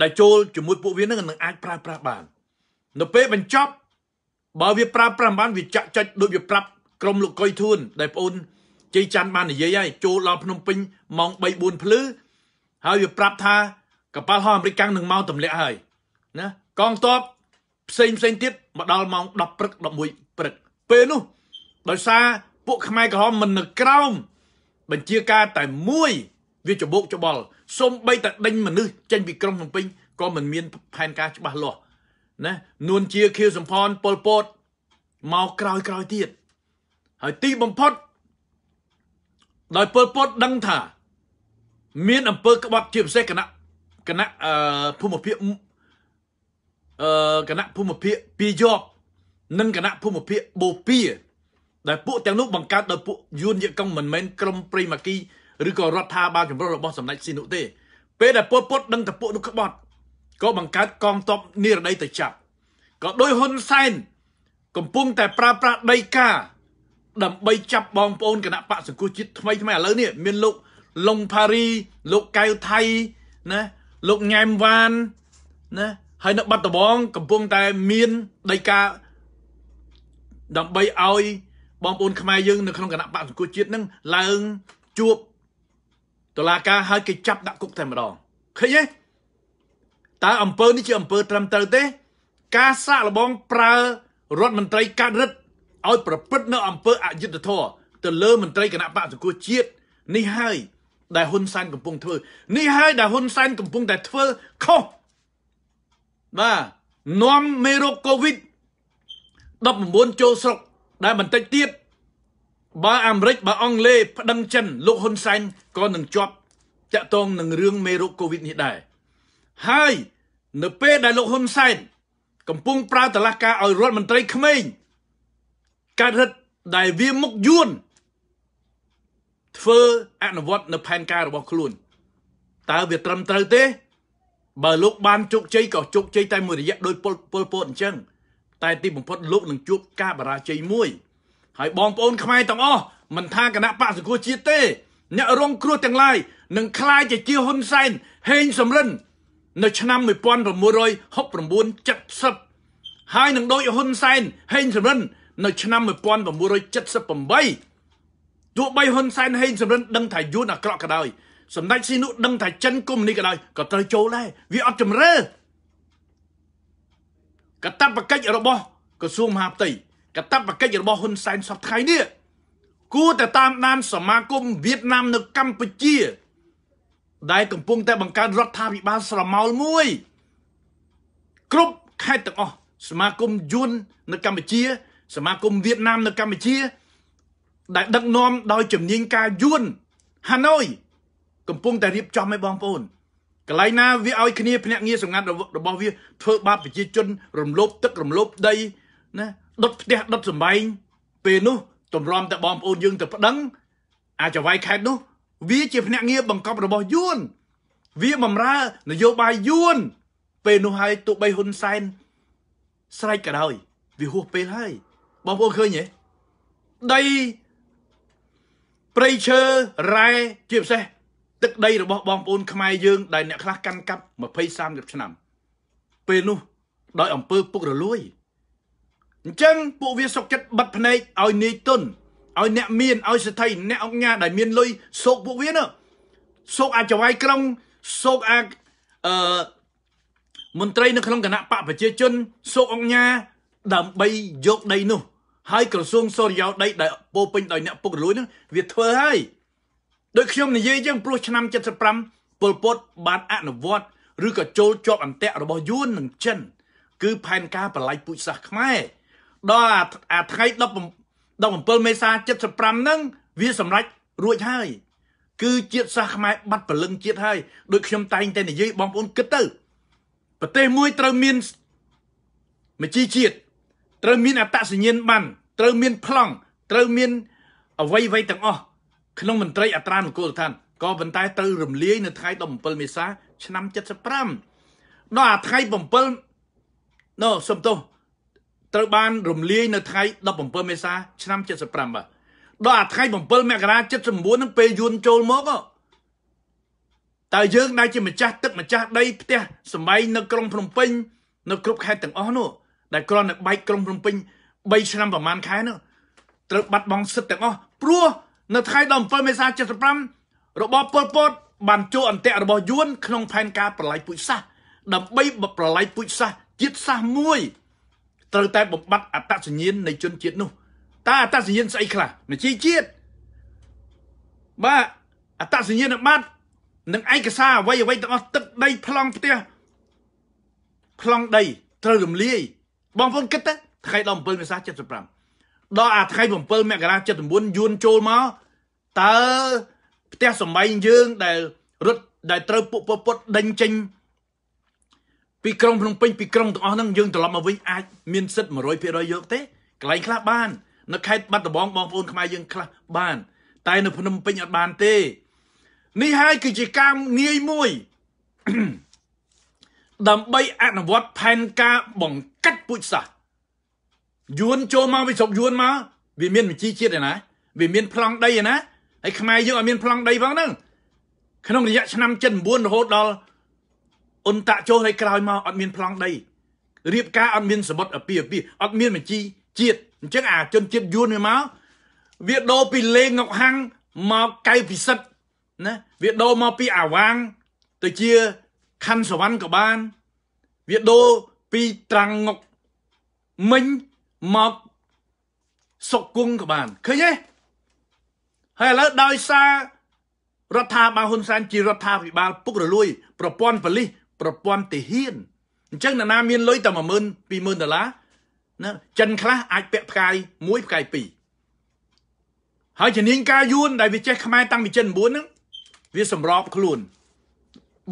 ដែលចូលជាមួយ ពួកវានឹងនឹងអាចប្រើប្រាស់បាន នៅពេលបញ្ចប់ បើវាប្រើប្រាស់បានវាចាក់ចុចដូចវាប្រាប់ក្រុមលោកកុយធួន ដែលបងប្អូនជ័យច័ន្ទបាននិយាយហើយចូលដល់ភ្នំពេញម៉ោង3 4ភ្លឺហើយវាប្រាប់ថាកប៉ាល់ហោះអាមេរិកកាំងនឹងមកទម្លាក់ហើយណាកងទ័ពផ្សេងផ្សេងទៀតមកដល់ម៉ោង10ព្រឹក11ព្រឹកពេលនោះ ដោយសារពួកខ្មែរក្រហមមិននៅក្រោមបញ្ជាការ តែមួយ វាច្បោកច្បល់សូម្បីតែដេញមនុស្សចេញពីក្រុងភ្នំពេញក៏មិនមាន ផែនការច្បាស់លាស់ណានួនជាខៀវសំផនប៉ុលពតមកក្រោយក្រោយទៀតហើយទីបំផុតដោយពលពតដឹងថាមានអំពើក្បត់ជាពិសេសគណៈគណៈអឺភូមិភាគអឺគណៈភូមិភាគពីយប់និងគណៈភូមិភាគបូព៌ាដែលពួកទាំងនោះបង្កើតដោយពួកយួនយាកុងមិនមែនក្រុមប្រិមាគីឬក៏រដ្ឋាភិបាលចម្រុះរបស់សម្ដេចស៊ីនុទេពេលដែលពលពតដឹងតែពួកនោះក្បត់ក៏បង្កើតកងទ័ពនិរដីទៅចាប់ក៏ដោយហ៊ុនសែនកំពុងតែប្រើប្រាស់ដីកាដើម្បីចាប់បងប្អូនគណៈបកសង្គ្រោះជាតិថ្មីថ្មីឥឡូវនេះមានលោកលងផារីលោកកៅថៃណាលោកញ៉ែមវ៉ានណាហើយនៅបាត់ដំបងកំពុងតែមានដីកាដើម្បីឲ្យបងប្អូនខ្មែរយើងនៅក្នុងគណៈបកសង្គ្រោះជាតិនឹងឡើងជួបតឡាការហើយគេចាប់ដាក់គុកតែម្ដងឃើញទេតើអង្គើនេះជាអង្គើត្រឹមត្រូវទេ ការសាកល្បងប្រើរដ្ឋមន្ត្រី កាត់រិទ្ធឲ្យប្រព្រឹត្តនៅអំពើអយុត្តិធម៌ទៅលើមន្ត្រីគណៈបកសង្គ្រោះជាតិនេះហើយដែលហ៊ុនសែនកំពុងធ្វើនេះហើយដែលហ៊ុនសែនកំពុងតែធ្វើខុសបាទនាំមេរោគកូវីដ19ចូលស្រុកដែលបន្តិចទៀតបើអាមេរិកបើអង់គ្លេសប្តឹងចិនលោកហ៊ុនសែនក៏នឹងជាប់តាក់ទងនឹងរឿងមេរោគកូវីដនេះដែរហើយនៅពេលដែលលោកហ៊ុនសែនកំពុង ប្រើតឡាការឲ្យរដ្ឋមន្ត្រីក្មេងកើតរដ្ឋដែលវាមុខយួនធ្វើអនុវត្តនៅផែនការរបស់ខ្លួន តើវាត្រឹមត្រូវទេបើលោកបានជោគជ័យក៏ជោគជ័យតែមួយរយៈដោយពលពលពតអញ្ចឹងតែទីបំផុតលោកនឹងជួបការបរាជ័យមួយហើយបងប្អូនខ្មែរទាំងអស់មិនថាគណៈបកសង្គ្រោះជាតិទេ អ្នករងគ្រោះទាំងឡាយនឹងคลายជាជាហ៊ុនសែនហេងសំរិន នៅ ឆ្នាំ1969 70ហើយនឹងដោយហ៊ុនសែនហេងសំរិននៅឆ្នាំ1978ទោះបីហ៊ុនសែនហេងសំរិនដឹងថាយួនអាក្រក់ក៏ដោយសម្ដេចស៊ីនុដឹងថាចិនកុំនេះក៏ដោយក៏ត្រូវចូលដែរវាអត់ជំរឿកតបកិច្ចរបស់ក្រសួងមហាផ្ទៃកតបកិច្ចរបស់ហ៊ុនសែនសពថ្ងៃនេះគួរតែតាមដានសមាគមវៀតណាម នៅកម្ពុជា ដែល កំពុងតែបង្កើតរដ្ឋាភិបាលស្រមោលមួយគ្រប់ខេត្តទាំងអស់សមាគមយួននៅកម្ពុជាសមាគមវៀតណាមនៅកម្ពុជាដែលដឹកនាំដោយជំនាញការយួនហាណូយកំពុងតែរៀបចំឲ្យបងប្អូនកន្លែងណាវាឲ្យគ្នាភ្នាក់ងារសង្កាត់របស់វាធ្វើបាបប្រជាជន រំលោភទឹករំលោភដីណាដុតផ្ទះដុតសម្បែងពេលនោះទម្រាំតែបងប្អូនយើងទៅប្តឹង អាចវាយខេតនោះវាជាភ្នាក់ងារបង្កប់របស់យួន វាបំរើនយោបាយយួន ពេលនោះហើយទូបីហ៊ុនសែនស្រែកក៏ដោយវាហួសពេលហើយបងប្អូនឃើញទេដីព្រៃឈើរ៉ែជាពិសេសទឹកដីរបស់បងប្អូនខ្មែរយើងដែល អ្នកខ្លះកាន់កាប់20 30ឆ្នាំពេលនោះដោយអំពើពុករលួយអញ្ចឹងពួកវាសុកចិត្តបិទភ្នែកឲ្យនាយទុនឲ្យអ្នកមានឲ្យសិទ្ធិអ្នកអង្គការដែលមានលុយសោកពួកវានោះសោកអាចវាយក្រុងសោកអាអឺមន្ត្រីនៅក្នុងគណៈបកប្រជាជនសោកអង្គការដើម្បីយកដីនោះហើយក្រសួងសូរិយោដីដែលពោពេញដោយអ្នកពុករលួយនឹងវាធ្វើហើយដូចខ្ញុំនិយាយចឹងព្រោះឆ្នាំ75ពលពតបានអនុវត្តឬក៏ចូលជាប់អន្តៈរបស់យួននិងចិនគឺផែនការបល័យពូជសាសខ្មែរដល់អាថ្ងៃ17មេសា75ហ្នឹងវាសម្រេចរួចហើយ គឺជាតិសាសខ្មែរបាត់ព្រលឹងជាតិហើយដូចខ្ញុំតែងតែនិយាយបងប្អូនគិតទៅប្រទេសមួយត្រូវមានមជីជាតិត្រូវមានអត្តសញ្ញាណប័ណ្ណត្រូវមានប្លង់ត្រូវមានអ្វីអ្វីទាំងអស់ក្នុងមន្ត្រីអត្រានុកូលដ្ឋានក៏ប៉ុន្តែត្រូវរំលាយនៅថ្ងៃ17មេសា ឆ្នាំ75ដល់អាថ្ងៃ7ណូសំទោសត្រូវបានរំលាយនៅថ្ងៃ17មេសា ឆ្នាំ75បាទដល់អាថ្ងៃ7មករា79ហ្នឹងពេលយួនចូលមកតើយើងដែលជាម្ចាស់ទឹកម្ចាស់ដីផ្ទះសម័យនៅក្រុងភ្នំពេញនៅគ្រប់ខេត្តទាំងអស់នោះដែលគ្រាន់តែបែកក្រុងភ្នំពេញ3ឆ្នាំប្រហែលខែនោះត្រូវបាត់បង់សិទ្ធិទាំងអស់ព្រោះនៅថ្ងៃ17មេសា75របបប៉ុលពត បានចូលអន្តៈរបស់យួន ក្នុងផែនការប្រឡាយពូជសាសន៍ដើម្បីប្រឡាយពូជសាសន៍ជាតិសាសន៍មួយត្រូវតែបំបត្តិអត្តសញ្ញាណនៃជនជាតិនោះតើអត្តសញ្ញាណស្អីខ្លះមជីជាតិបាទអត្តសញ្ញាណប័ណ្ណនិងឯកសារអ្វីអ្វីទាំងអស់ទឹកដីប្លង់ផ្ទះប្លង់ដីត្រូវរំលាយបងប្អូនគិតទៅថ្ងៃដល់7មេសា75ដល់អាថ្ងៃ7មករា79យួនចូលមកតើផ្ទះសម្បែងយើងដែលរត់ដែលត្រូវពួកពពុតដេញចេញពីក្រុងភ្នំពេញពីក្រុងទាំងអស់ហ្នឹងយើងត្រឡប់មកវិញអាចមានសិទ្ធិ100%យកទេកន្លែងខ្លះបាននៅខេត្តបាត់ដំបងបងប្អូនខ្មែរយើងខ្លះបាន តែនៅភ្នំពេញអត់បានទេនេះហើយគឺជាការងាយមួយដើម្បីអនុវត្តផែនការបង្កាត់ពូជសាសន៍យួនចូលមកវិស្រុកយួនមកវាមានបញ្ជីជាតិឯណា វាមានប្លង់ដីឯណាហើយខ្មែរយើងអត់មានប្លង់ដីផងហ្នឹងក្នុង រយៈឆ្នាំ79រហូតដល់អ៊ុនតាក់ចុះហើយក្រោយមកអត់មានប្លង់ដីរៀបការអត់មានសម្បត្តិអពីអពីអត់មានបញ្ជីជាតិអញ្ចឹងអាជនជាតិយួនវាមកវាដោពីលេងងុកហាំងមកកៅពិសិដ្ឋណាវាដោមកពីអាវាងទៅជាខណ្ឌសវណ្ណក៏បាន វាដូរពីត្រាំងងុកមិញមកសុកគង្គក៏បានឃើញទេហើយឥឡូវដោយសាររដ្ឋាភិបាលហ៊ុនសែនជារដ្ឋាភិបាលពុករលួយ ប្រព័ន្ធប៉ូលីសប្រព័ន្ធទាហានអញ្ចឹងនរណាមានលុយតែ10000 20000ដុល្លារណាចិនខ្លះអាចពាក់ផ្កាយ មួយ ផ្កាយពីរហើយជំនាញការយួនដែលវាចេះខ្មែរតាំងពីចិន9ហ្នឹងវាសម្របខ្លួន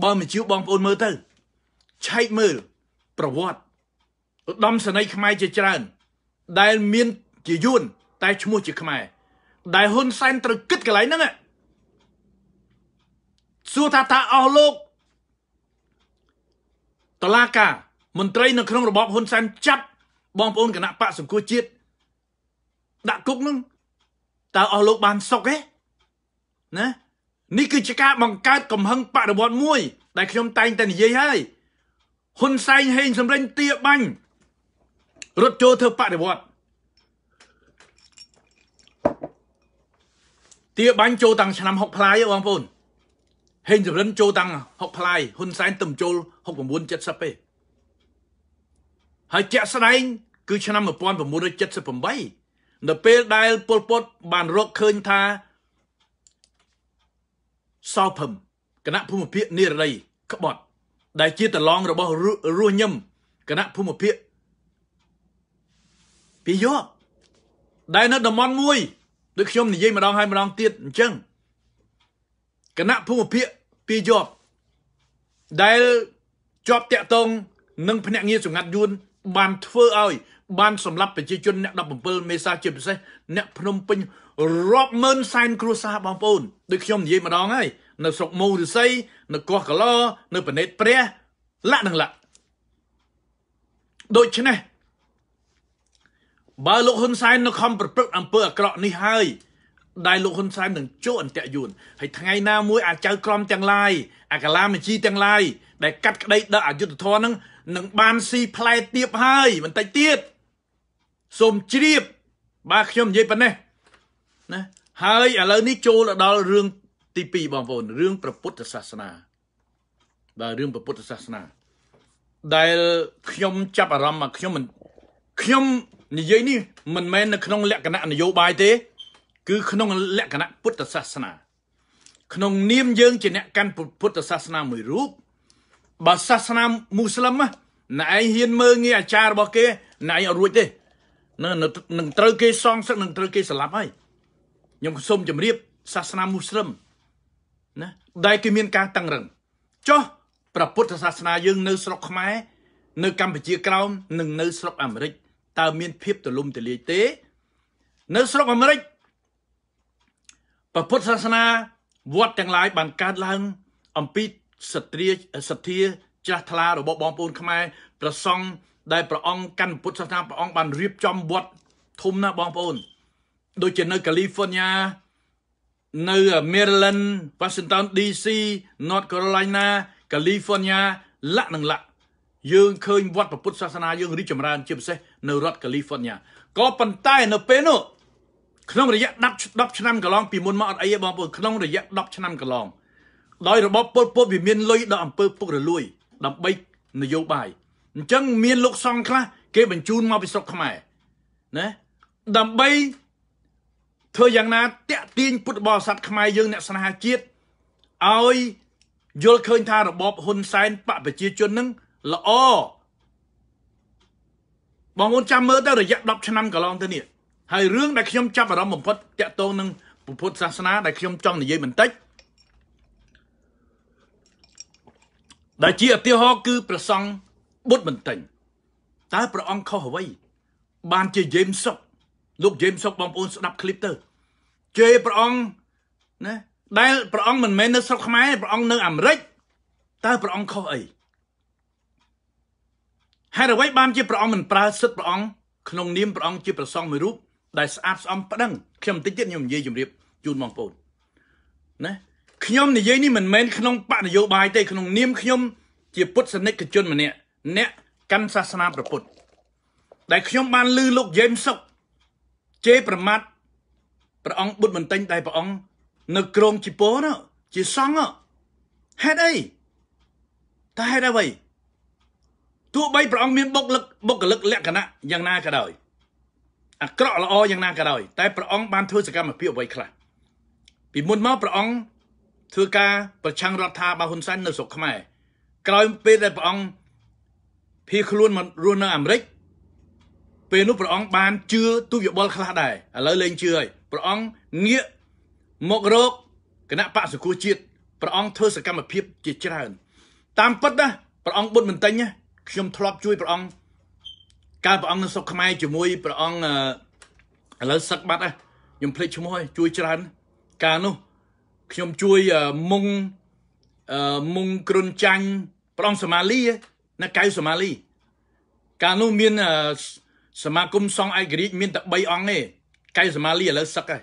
បើមជាបងប្អូនមើលទៅឆែកមើលប្រវត្តិឧត្តមសេនីយ៍ខ្មែរជាច្រើន ដែលមាន ជាយួនតែឈ្មោះជាខ្មែរ ដែលហ៊ុនសែនត្រូវគិតកន្លែងហ្នឹងសួរថាតើអស់លោកតឡាកាមន្ត្រីនៅក្នុងរបបហ៊ុនសែនចាប់បងប្អូនគណៈបកសង្គមជាតិដាក់គុកហ្នឹងតើអស់លោកបានសុកទេណានេះគឺជាការបង្កើតកំហឹងបដិវត្តមួយ ដែលខ្ញុំតែងតែនិយាយហើយហ៊ុនសែនហេងសំរិញទាបាញ់រត់ចូលធ្វើបដិវត្តទាបាញ់ចូលតាំងឆ្នាំ6ផ្លាយបងប្អូនហេងសំរិនចូលតាំង6ផ្លាយហ៊ុនសែនទំចូល69 70ទេហើយជាក់ស្ដែងគឺឆ្នាំ1978នៅពេលដែលប៉ុលពតបានរកឃើញថាសោភឹមគណៈភូមិភាគនិរដីក្បត់ដែលជាតឡងរបស់រស់ញឹមគណៈភូមិភាគពីយប់ដែលនៅតំបន់មួយដូចខ្ញុំនិយាយម្ដងហើយម្ដងទៀតអញ្ចឹងគណៈភូមិភាគពីយប់ដែលជាប់តាក់ទងនឹងភ្នាក់ងារសង្កាត់យួន បាន ធ្វើឲ្យ បានសម្លាប់ប្រជាជនអ្នក17មេសាជាពិសេសអ្នកភ្នំពេញរាប់ម៉ឺនសែនគ្រួសារបងប្អូនដូចខ្ញុំនិយាយម្ដងហើយនៅស្រុកមូរិស័យនៅកោះកឡនៅប្រណេតព្រះលក្ខនឹងលក្ខដូច្នេះបើលោកហ៊ុនសែននៅខំប្រព្រឹត្តអំពើអាក្រក់នេះហើយដែលលោកហ៊ុនសែននឹងជួអន្តៈយួនហើយថ្ងៃណាមួយអាចៅក្រមទាំងឡាយអាកាឡាមជីទាំងឡាយដែលកាត់ក្តីដល់អយុធធននឹងនឹងបានស៊ីផ្លែទៀបហើយបន្តិចទៀតសូមជ្រាបបាទខ្ញុំនិយាយប៉ុណ្ណេះណាហើយឥឡូវនេះចូល ដល់រឿងទី2បងប្អូនរឿងព្រះពុទ្ធសាសនាបាទរឿងព្រះពុទ្ធសាសនាដែលខ្ញុំចាប់អារម្មណ៍មកខ្ញុំមិនខ្ញុំនិយាយនេះមិនមែននៅក្នុងលក្ខណៈនយោបាយទេ គឺក្នុងលក្ខណៈពុទ្ធសាសនាក្នុងនាមយើងជាអ្នកកាន់ពុទ្ធសាសនាមួយរូបបើសាសនាមូស្លឹមណែឯងហ៊ានមើលងាយអាចារ្យរបស់គេណែឯងអត់រួចទេនឹងនឹងត្រូវគេសងសឹកនឹងត្រូវគេស្លាប់ហើយខ្ញុំសូមជម្រាបសាសនាមូស្លឹមណាដែលគេមានការតឹងរឹងចុះព្រះពុទ្ធសាសនាយើងនៅស្រុកខ្មែរនៅ កម្ពុជាក្រោមនិងនៅស្រុកអាមេរិកតើមានភាពទលំទលាយទេនៅស្រុកអាមេរិកព្រះពុទ្ធសាសនាវត្តទាំងឡាយបានកើតឡើង អំពីសទ្ធាសទ្ធា ចាស់ថ្លារបស់បងប្អូនខ្មែរព្រះសង្ឃដែលព្រះអង្គកាន់ពុទ្ធសាសនាព្រះអង្គបានរៀបចំវត្តធំណាស់បងប្អូនដូចជានៅ California នៅ Maryland Washington DC North Carolina California លាក់និងលាក់យើងឃើញវត្តពុទ្ធសាសនាយើងរីកចម្រើន ជាពិសេស នៅរដ្ឋ California ក៏ប៉ុន្តែនៅពេលនោះក្នុងរយៈ10ឆ្នាំកន្លងពីមុនមកអត់អីទេបងប្អូនក្នុងរយៈ10ឆ្នាំកន្លងដោយរបបពលពតវាមានលុយដល់អង្គើពុករលួយដើម្បីនយោបាយអញ្ចឹងមានលោកសង្ឃខ្លះគេបញ្ជូនមកពីស្រុកខ្មែរណាដើម្បីធ្វើយ៉ាងណាតាក់ទាញពុទ្ធបរិស័ទខ្មែរយើងអ្នកស្នេហាជាតិឲ្យយល់ឃើញថារបបហ៊ុនសែនបពប្រជាជននឹងល្អបងប្អូនចាំមើលទៅរយៈ10ឆ្នាំកន្លងទៅនេះហើយរឿងដែលខ្ញុំចាប់អារម្មណ៍បំផុតតាក់ទងនឹងពុទ្ធសាសនាដែលខ្ញុំចង់និយាយបន្តិចដែលជាឧទាហរណ៍គឺព្រះសង្ឃបុត្របន្តិញតើព្រះអង្គខុសអ្វី បានជាយេមសុខលោក James សុកបងប្អូនស្ដាប់ឃ្លីបទៅជេរព្រះអង្គណាដែលព្រះអង្គមិនមែននៅស្រុកខ្មែរព្រះអង្គនៅអាមេរិកតើព្រះអង្គខុសអីហេតុអ្វីបានជាព្រះអង្គមិនប្រើសិទ្ធិព្រះអង្គក្នុងនាមព្រះអង្គជាប្រសង់មួយរូបដែលស្អាតស្អំប្តឹងខ្ញុំបន្តិចទៀតខ្ញុំនិយាយជម្រាបជូនបងប្អូនណាខ្ញុំនិយាយនេះមិនមែនក្នុងបកនយោបាយទេក្នុង នាមខ្ញុំជាពុទ្ធសនិកជន ម្នាក់អ្នកកាន់សាសនាព្រះពុទ្ធដែលខ្ញុំបានលើលោក James សុកជេរប្រមាថព្រះអង្គបុតបន្ទិញដែលព្រះអង្គនៅក្រមជីពរជាសង្ឃហេតុអីតើហេតុអ្វីទោះបីព្រះអង្គមានបុគ្គលិកបុគ្គលិកលក្ខណៈយ៉ាងណាក៏ដោយអាក្រក់ល្អយ៉ាងណាក៏ដោយ តែព្រះអង្គបានធ្វើសកម្មភាពអ្វីខ្លះពីមុនមកព្រះអង្គធ្វើការប្រឆាំងរដ្ឋាភិបាលហ៊ុនសែននៅស្រុកខ្មែរក្រោយពេលដែលព្រះអង្គភៀសខ្លួនមករស់នៅអាមេរិកពេលនោះព្រះអង្គបានជឿទូយបល់ខ្លះដែរឥឡូវលែងជឿហើយព្រះអង្គងាកមករកគណៈបកសង្គ្រោះជាតិព្រះអង្គធ្វើសកម្មភាព ជាច្រើនតាមពិតណាព្រះអង្គបុតមិនតិញណាខ្ញុំធ្លាប់ជួយព្រះអង្គកាលព្រះអង្គនៅស្រុកខ្មែរជាមួយព្រះអង្គឥឡូវសឹកបាត់ណាខ្ញុំភ្លេចឈ្មោះហើយជួយច្រើនកាលនោះខ្ញុំជួយមុងមុងគ្រុនចាញ់ព្រះអង្គសូម៉ាលីណាកៅសូម៉ាលី កាលនោះមានសមាគមសង្ឃឯករាជ្យមានតែ3អង្គទេកៅសមាលីឥឡូវសឹកហើយ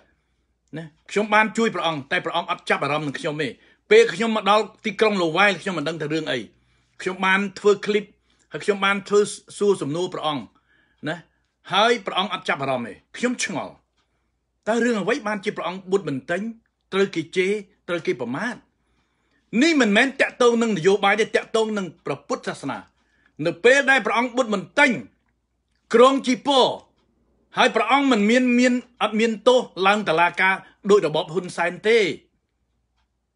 ណាខ្ញុំបានជួយព្រះអង្គតែព្រះអង្គអត់ចាប់អារម្មណ៍នឹងខ្ញុំទេពេលខ្ញុំមកដល់ទីក្រុងលូវ៉ែលខ្ញុំមិនដឹងថារឿងអីខ្ញុំបានធ្វើคลิปហើយខ្ញុំបានធ្វើសួរសំណួរព្រះអង្គណាហើយព្រះអង្គអត់ចាប់អារម្មណ៍ទេខ្ញុំឆ្ងល់តើរឿងអ្វីបានជាព្រះអង្គប៊ុតបន្ទិញត្រូវគេជេរត្រូវគេប្រមាថនេះមិនមែនតាក់ទងនឹងនយោបាយទេតាក់ទងនឹងព្រះពុទ្ធសាសនា នៅពេលដែលព្រះអង្គប៊ុតបន្ទិញក្រុងជីពរហើយព្រះអង្គមិនមាន មានអត់មានទោសឡើងតឡាការដោយរបបហ៊ុនសែនទេ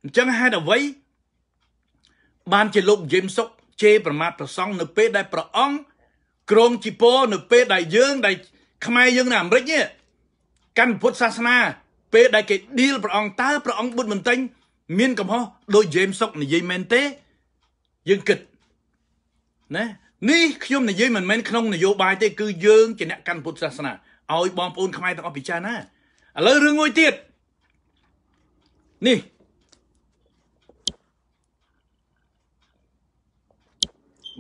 អញ្ចឹងហេតុអ្វីបានជាលោកយេមសុកជេរប្រមាថប្រសង់នៅពេលដែលព្រះអង្គក្រុងជីពរនៅពេលដែលយើងដែលខ្មែរយើងនៅអាមេរិកនេះកាន់ពុទ្ធសាសនា ពេលដែលគេឌីលព្រះអង្គតើព្រះអង្គបុត្រមន្ត្រីមានកំហុសដោយយេមសុកនិយាយមែនទេយើងគិតណានេះខ្ញុំនិយាយមិនមែនក្នុងនយោបាយទេគឺយើងជាអ្នកកាន់ពុទ្ធសាសនាឲ្យបងប្អូនខ្មែរទាំងអស់ពិចារណាឥឡូវរឿងមួយទៀតនេះ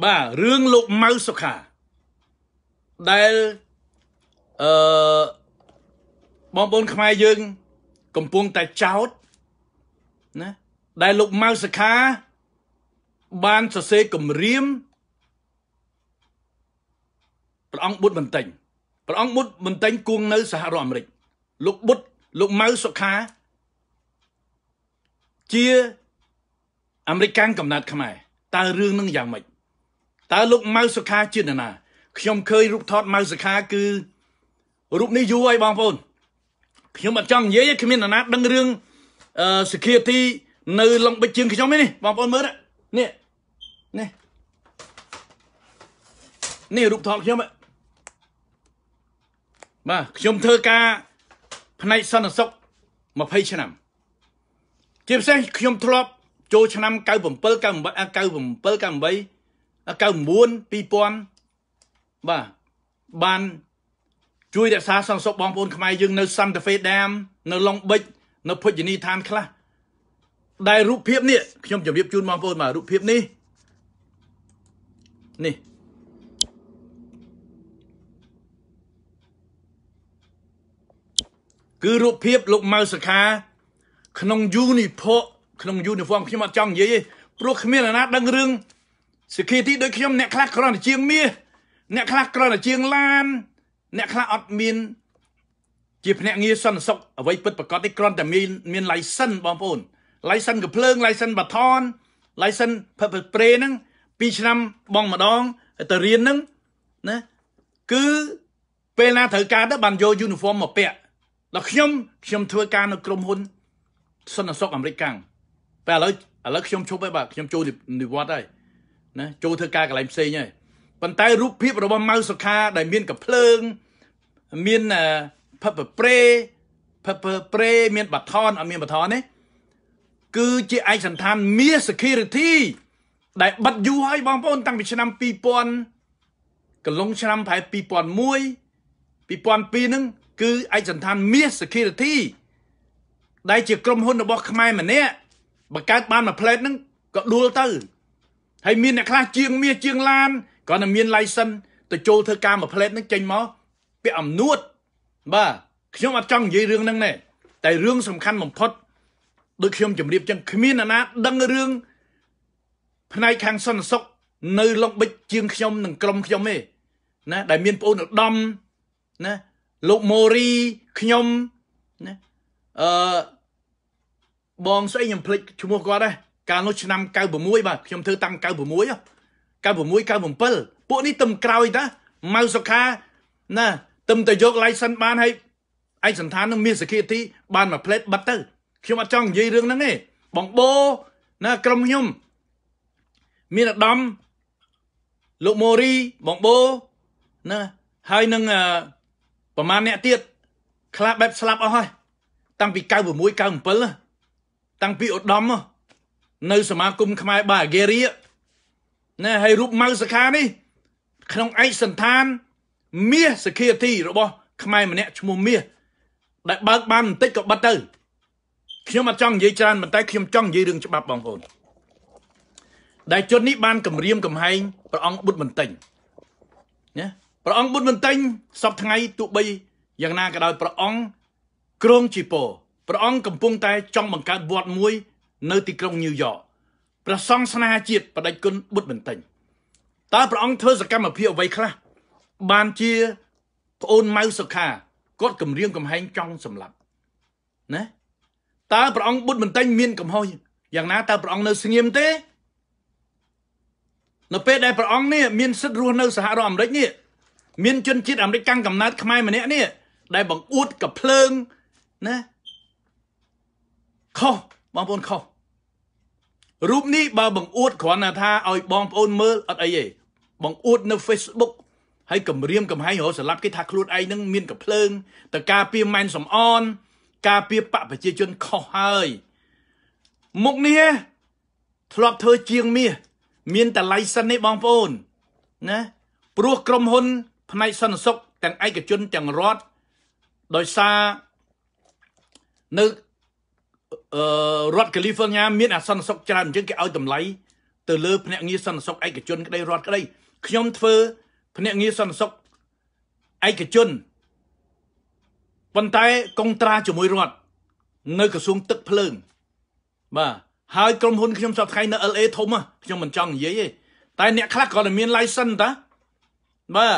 បាទរឿងលោកម៉ៅសុខាដែលអឺបងប្អូនខ្មែរយើង កំពុងតែចោតណាដែលលោកម៉ៅសុខា បានសរសេរគម្រាមព្រះអង្គបុត្របន្ទិញព្រះអង្គបុត្របន្ទិញគង់នៅសហរដ្ឋអាមេរិក លោកបុត្រលោកម៉ៅសុខាជាអាមេរិកាំងកំណត់ខ្មែរតើរឿងនឹងយ៉ាងម៉េចតើលោកម៉ៅសុខាជានរណាខ្ញុំឃើញរូបថតម៉ៅសុខាគឺរូបនេះយូរហើយបងប្អូន ខ្ញុំអត់ចង់និយាយគ្មាននរណាដឹងរឿងអឺសេគីទីនៅឡុងបិចជាងខ្ញុំនេះបងប្អូនមើលនេះនេះនេះរូបថតខ្ញុំហ្នឹងបាទខ្ញុំធ្វើការ ផ្នែកសន្តិសុខ20ឆ្នាំ ជាពិសេសខ្ញុំធ្លាប់ ចូលឆ្នាំ97 98 97 98 99 2000បាទបានជួយរក្សាសន្តិសុខបងប្អូនខ្មែរយើងនៅ Santa Fe Dam នៅ Long Beach នៅភោជនីយដ្ឋានខ្លះដែលរូបភាពនេះខ្ញុំជម្រាបជូនបងប្អូនមករូបភាពនេះនេះគឺរូបភាពលោកម៉ៅសខា ក្នុងយូនីផកក្នុងយូនីហ្វមខ្ញុំអត់ចង់និយាយទេព្រោះគ្មានអ្នកណាដឹងរឿង security ដូចខ្ញុំអ្នកខ្លះគ្រាន់តែជាងមាសអ្នកខ្លះគ្រាន់តែជាងឡានអ្នកខ្លះអត់មាន ជាភ្នាក់ងារសន្តិសុខអ្វីពិតប្រកបនេះគ្រាន់តែមានមាន license បងប្អូន license កំភ្លើង license បាថន license ផឹកប្រេហ្នឹង2ឆ្នាំបងម្ដងទៅរៀនហ្នឹងណាគឺពេលណាត្រូវការទៅបានយក uniform មកពាក់ដល់ខ្ញុំខ្ញុំធ្វើការនៅក្រុមហ៊ុន សន្តិសុខអាមេរិកកាំងពេលឥឡូវឥឡូវខ្ញុំឈប់ហើយបាទខ្ញុំចូលនិវត្តហើយណាចូលធ្វើការកន្លែងផ្សេងហើយប៉ុន្តែរូបភាពរបស់ម៉ៅសុខាដែលមានកំភ្លើងមានផពប្រេផពប្រេមាន បាថនអត់មានបាថនទេគឺជាឯកសន្តានមា security ដែលបិទយូរហើយបងប្អូនតាំងពីឆ្នាំ2000កន្លងឆ្នាំប្រហែល2001 2002ហ្នឹងគឺឯកសន្តានមាស security ដែលជាក្រុមហ៊ុនរបស់ខ្មែរម្នាក់បង្កើតបានមួយផ្លេតហ្នឹងក៏ដួលទៅហើយមានអ្នកខ្លះជាងមាសជាងឡានគ្រាន់តែមាន license ទៅចូលធ្វើការមួយផ្លេតហ្នឹងចេញមកពាក់អំនួតបាទខ្ញុំអត់ចង់និយាយរឿងហ្នឹងទេតែរឿងសំខាន់បំផុតដូចខ្ញុំជម្រាបចឹងគ្មានអ្នកណាដឹងរឿងផ្នែកខាងសន្តិសុខនៅលំបិចជាងខ្ញុំនិងក្រុមខ្ញុំទេណា ដែលមានប្អូនឧត្តមណាលោកម៉ូរីខ្ញុំណាអឺបងស្អីខ្ញុំភ្លេចឈ្មោះគាត់ដែរកាលនោះឆ្នាំ96បាទខ្ញុំធ្វើតាំង96 96 97ពួកនេះទៅក្រោយតាម៉ៅសុខាណាទៅទៅយក license បានហើយឯកសន្តាននឹងមានសេគីទីបានមួយផ្លេតបាត់ទៅ ខ្ញុំអត់ចង់និយាយរឿងហ្នឹងទេបងបោណាក្រុមខ្ញុំ មានអាដាមលោកម៉ូរីបងបោណាហើយនឹងអឺប្រហែលអ្នកទៀតខ្លះបែបស្លាប់អស់ហើយតាំងពី96 97តាំងពីឧត្តមនៅសមាគមខ្មែរបាហ្គេរីណែហើយរូបម៉ៅសខានេះ ក្នុងឯកសន្តាន មាសសខាទីរបស់ខ្មែរម្នាក់ឈ្មោះមាសដែលបើកបានបន្តិចក៏បិទទៅ ខ្ញុំអត់ចង់និយាយច្រើនប៉ុន្តែខ្ញុំចង់និយាយរឿងច្បាប់បងប្អូនដែលជននេះបានគម្រាមកំហែងព្រះអង្គបុត្របន្តិចណាព្រះអង្គប៊ុនបន្ទែងសពថ្ងៃទូបីយ៉ាងណាក៏ដោយព្រះអង្គគ្រងជីពរព្រះអង្គកំពុងតែចង់បង្កើតវត្តមួយនៅទីក្រុងញូវយ៉កព្រះសង្ឃស្នាជាតិបដិគុណប៊ុនបន្ទែងតើព្រះអង្គធ្វើសកម្មភាពអ្វីខ្លះបានជាប្អូនម៉ៅសុខាគាត់គម្រាមកំហែងចង់សម្លាប់ណាតើព្រះអង្គប៊ុតបន្ទែងមានកំហុសយ៉ាងណាតើព្រះអង្គនៅស្ងៀមទេនៅពេលដែលព្រះអង្គនេះមានសិទ្ធិរស់នៅសហរដ្ឋអាមេរិកនេះមានជនជាតិអាមេរិកកាំងកំណើតខ្មែរម្នាក់នេះដែលបង្អួតកភ្លើងណាខុសបងប្អូនខុសរូបនេះបើបង្អួតគ្រាន់តែថាឲ្យបងប្អូនមើលអត់អីទេបង្អួតនៅ Facebook ហើយគម្រាមកំហែងរហូតសម្លាប់គេថាខ្លួនឯងនឹងមានកភ្លើងតើការពៀម៉ែនសំអន ការពៀបកប្រជាជនខុសហើយមុខនេះធ្លាប់ធ្វើជាងមាសមានតែ license នេះបងប្អូនណាព្រោះក្រុមហ៊ុនផ្នែកសន្តិសុខទាំងឯកជនទាំងរដ្ឋដោយសារនៅរដ្ឋ California មានអសន្តិសុខច្រើនអញ្ចឹងគេឲ្យតម្លៃទៅលើភ្នាក់ងារសន្តិសុខឯកជនក្តីរដ្ឋក្តីខ្ញុំធ្វើភ្នាក់ងារសន្តិសុខឯកជនប៉ុន្តែកុងត្រាជាមួយរដ្ឋនៅក្រសួងទឹកភ្លើង បាទហើយក្រុមហ៊ុនខ្ញុំសពថ្ងៃនៅ LA ធំខ្ញុំមិនចង់និយាយទេតែអ្នកខ្លះគាត់មាន license តាបាទ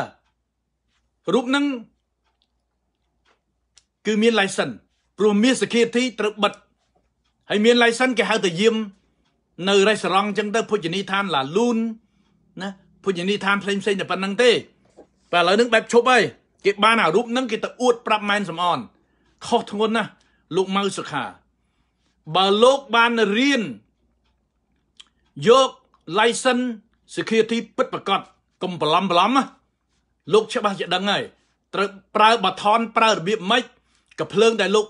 រូបនឹងគឺមាន license ព្រោះមាន security ត្រូវបិទហើយមាន license គេហៅទៅយាម នៅ restaurant អញ្ចឹងទៅភោជនីយដ្ឋាន La Lune ណាភោជនីយដ្ឋានផ្សេងផ្សេងតែប៉ុណ្្នឹងទេតែឥឡូវនឹងបែបឈប់ហើយគេបានអារូបនឹងគេទៅអួតប្រាប់ម៉ែនសំអន ខុសធ្ងន់ណាស់លោកម៉ៅសុខា បើលោកបានរៀនយក license security ពិតប្រកបកុំបន្លំបន្លំណាលោកច្បាស់ជាដឹងហើយត្រូវប្រើបាថនប្រើរបៀបម៉េចកាភ្លើងដែលលោក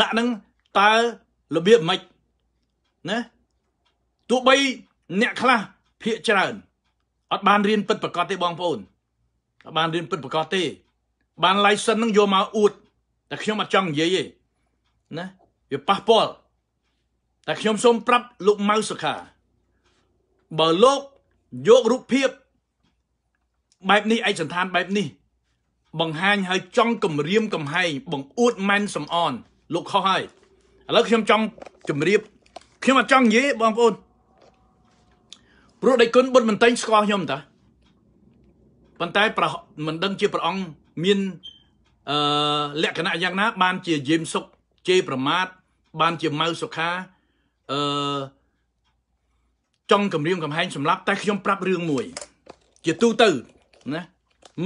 ដាក់ហ្នឹងតើរបៀបម៉េចណាទោះបីអ្នកខ្លះភាកច្រើនអត់បានរៀនពិតប្រកបទេបងប្អូនអត់បានរៀនពិតប្រកបទេ បាន license ហ្នឹងយកមកអួតតែខ្ញុំអត់ចង់និយាយទេណាវាប៉ះពាល់តែខ្ញុំសូមប្រាប់លោកម៉ៅសុខា បើលោកយករូបភាពបែបនេះឯកសន្តានបែបនេះ បង្ហាញឲ្យចង់គំរាមកំហែងបង្អួតម៉ែនសំអនលោកខុសហើយឥឡូវខ្ញុំចង់ជម្រាប ខ្ញុំអត់ចង់និយាយបងប្អូនព្រោះដៃគុណបុត្រមិនតែងស្គាល់ខ្ញុំតាប៉ុន្តែប្រមិនដឹងជាព្រះអង្គមានអឺលក្ខណៈយ៉ាងណាបានជាយាមសុកជេរប្រមាថបានជាម៉ៅសុខាអឺចង់គម្រាមកំហែងសម្រាប់តែខ្ញុំប្រាប់រឿងមួយ ជាទូទៅណា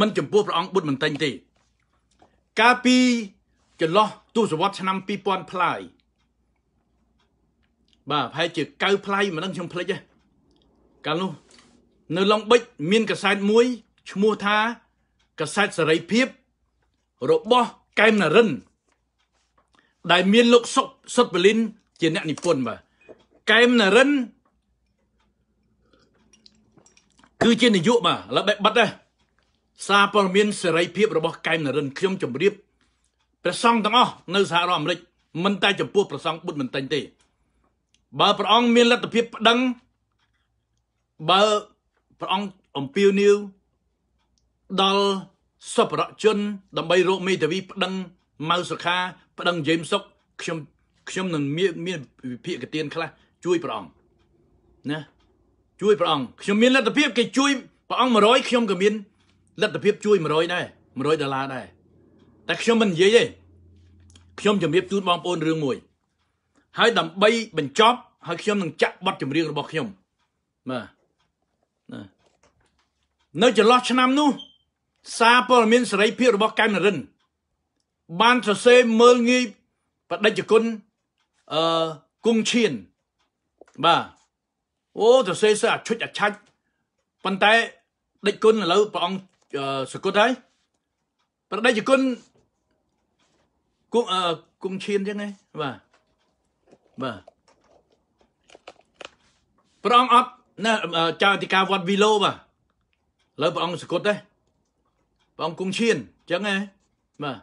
មិនចំពោះព្រះអង្គបុត្រមិនតែងទេកាលពីចន្លោះទសវត្សរ៍ឆ្នាំ2000ផ្លាយបាទប្រហែលជាកៅផ្លាយមិនដឹងខ្ញុំភ្លេចទេកាលនោះនៅឡុងបិចមាន កសែតមួយឈ្មោះថាកសែតសេរីភាពរបស់កែមណារិន ដែលមានលោកសុកសុតបលីន ជាអ្នកនិពន្ធបាទកែមណារិន គឺជានាយកបាទឥឡូវបែបបិទដែរសារព័ត៌មានសេរីភាពរបស់កែមនរិនខ្ញុំជម្រាបព្រះសង្ឃទាំងអស់នៅសហរដ្ឋអាមេរិក មិនតែចំពោះព្រះសង្ឃពុទ្ធមិនតែទេបើព្រះអង្គមានលទ្ធភាពប្តឹងបើព្រះអង្គអំពាវនាវដល់សពរជន ដើម្បីរកមេធាវីប្តឹងម៉ៅសុខាប្តឹងជេមសុកខ្ញុំខ្ញុំនឹងមានមានវិភាកទានខ្លះជួយព្រះអង្គណាជួយព្រះអង្គខ្ញុំមានលទ្ធភាពគេជួយព្រះអង្គ100ខ្ញុំក៏មានលទ្ធភាពជួយ100ដែរ100ដុល្លារដែរតែខ្ញុំមិននិយាយទេខ្ញុំជម្រាបជូនបងប្អូនរឿងមួយហើយដើម្បីបញ្ចប់ ហើយខ្ញុំនឹងចាក់បទចម្រៀងរបស់ខ្ញុំបាទនៅចន្លោះឆ្នាំនោះសារព័ត៌មានសេរីភាពរបស់កែមនរិនបានសរសេរមើលងាយបដិជ្ជគុណអឺគង់ឈៀនបាទអូសរសេរសើអាឈុចអាឆាច់ប៉ុន្តែដេចគុណឥឡូវព្រះអង្គសកុតហើយប្រដេជគុណគុំអឺគុំឈៀនចឹងហ្នឹងបាទបាទព្រះអង្គអត់ណាចៅអធិការវត្តវីឡូបាទលើព្រះអង្គសកុតទេព្រះអង្គគុំឈៀនចឹងហ៎បាទ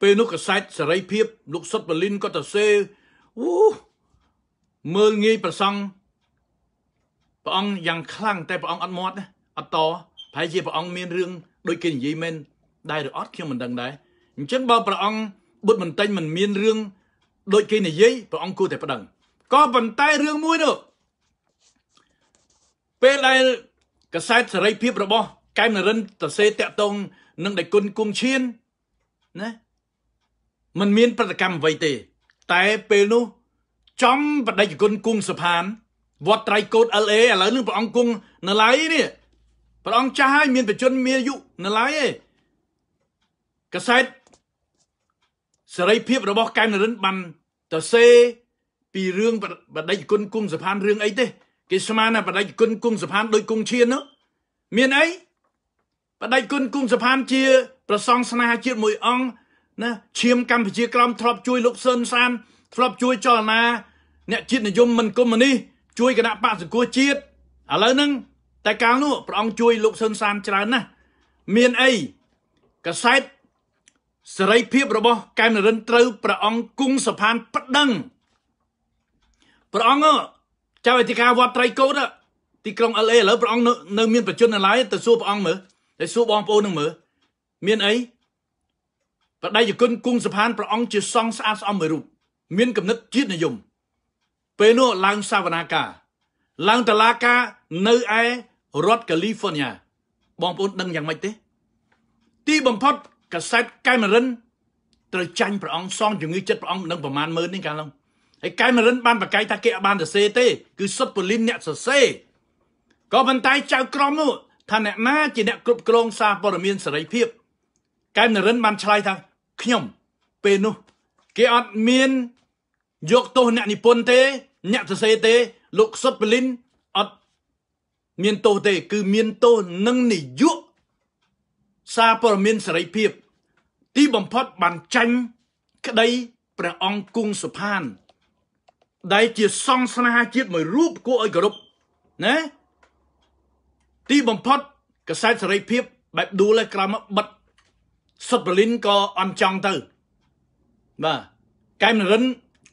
ពេលនោះកសែតសេរីភាពលោកសុតបលីនក៏ទៅសេអូមើលងាយប្រសង់ព្រះអង្គយ៉ាងខ្លាំងតែព្រះអង្គអត់មាត់អត់តប្រហែលជាព្រះអង្គមានរឿងដូចគេនិយាយមែនដែរឬអត់ខ្ញុំមិនដឹងដែរអញ្ចឹងបើព្រះអង្គបុត្រមិនតែងមិនមានរឿងដូចគេនិយាយព្រះអង្គគួរតែប្តឹងក៏ប៉ុន្តែរឿងមួយនោះពេលដែលកសែតសេរីភាពរបស់កែមនរិនតសេតាក់តងនឹងដៃគុណគង់ឈៀនណាมันមានប្រតិកម្មអ្វីទេ តែពេលនោះចំបដិគុណគង់សភានវត្តត្រៃកោត LA ឥឡូវនឹងព្រះអង្គគង់នៅឡើយនេះព្រះអង្គចាស់ហើយ មានបជនមានអាយុនៅឡើយឯងកសែតសេរីភាពរបស់កែមនរិនបានទៅសេ ពីរឿងបដិគុណគុំសភានរឿងអីទេ គេស្មានថាបដិគុណគុំសភានដោយគុំឈៀននោះមានអីបដិគុណគុំសភានជា ប្រសង់ស្នេហាជាតិមួយអង្គណាឈាមកម្ពុជាក្រមធ្លាប់ជួយលោកស៊ុនសានធ្លាប់ជួយចលនាអ្នកជាតិនិយមមិនគុំនេះជួយគណៈបកសង្គមជាតិឥឡូវហ្នឹងតែកាលនោះព្រះអង្គជួយលោកសុនសានច្រើនណាស់មានអីកសែតសេរីភាពរបស់កែមនរិនត្រូវព្រះអង្គគង់សផានប្តឹងព្រះអង្គចៅអធិការវត្តត្រៃកោតទីក្រុង LA ឥឡូវព្រះអង្គនៅមាន ប្រជជននៅឡើយទៅសួរព្រះអង្គមើលទៅសួរបងប្អូននឹងមើលមានអីបដិយគុណគង់សផានព្រះអង្គជាសង្ឃស្អាតស្អំមួយរូបមានគណិតជាតិនិយមពេលនោះឡើងសាវនាការឡើងតឡាការនៅឯរដ្ឋកាលីហ្វ័រញ៉ាបងប្អូនដឹងយ៉ាងម៉េចទេ ទីបំផុតកាសែតកែមេរិនត្រូវចាញ់ព្រះអង្គសងជំងឺចិត្តព្រះអង្គមិនដឹងប្រមាណម៉ឺននេះកាលនោះហើយកែមេរិនបានប្រកែកថាគេអត់បានសរសេរទេគឺសុទ្ធពលីនអ្នកសរសេរក៏ប៉ុន្តែចៅក្រមនោះថាអ្នកណាជាអ្នកគ្រប់គ្រងសារព័ត៌មានសេរីភាពកែមេរិនបានឆ្លើយថាខ្ញុំពេលនោះ គេអត់មានយកទោសអ្នកនិពន្ធទេ អ្នកសរសេរទេលោកសុទ្ធពលីនមានទោសទេ គឺមានទោសនឹងនយោបាយសារព័ត៌មានសេរីភាព ទីបំផុតបានចាញ់ក្តីព្រះអង្គគង់សុផានដែលជាសង្សនាជាតិមួយរូបគួរឲ្យគោរពណាទីបំផុតកសែតសេរីភាព បែបដួលឯក្រោយមកបិទសុតបលីនក៏អន់ចង់ទៅ បាទកែមនរិន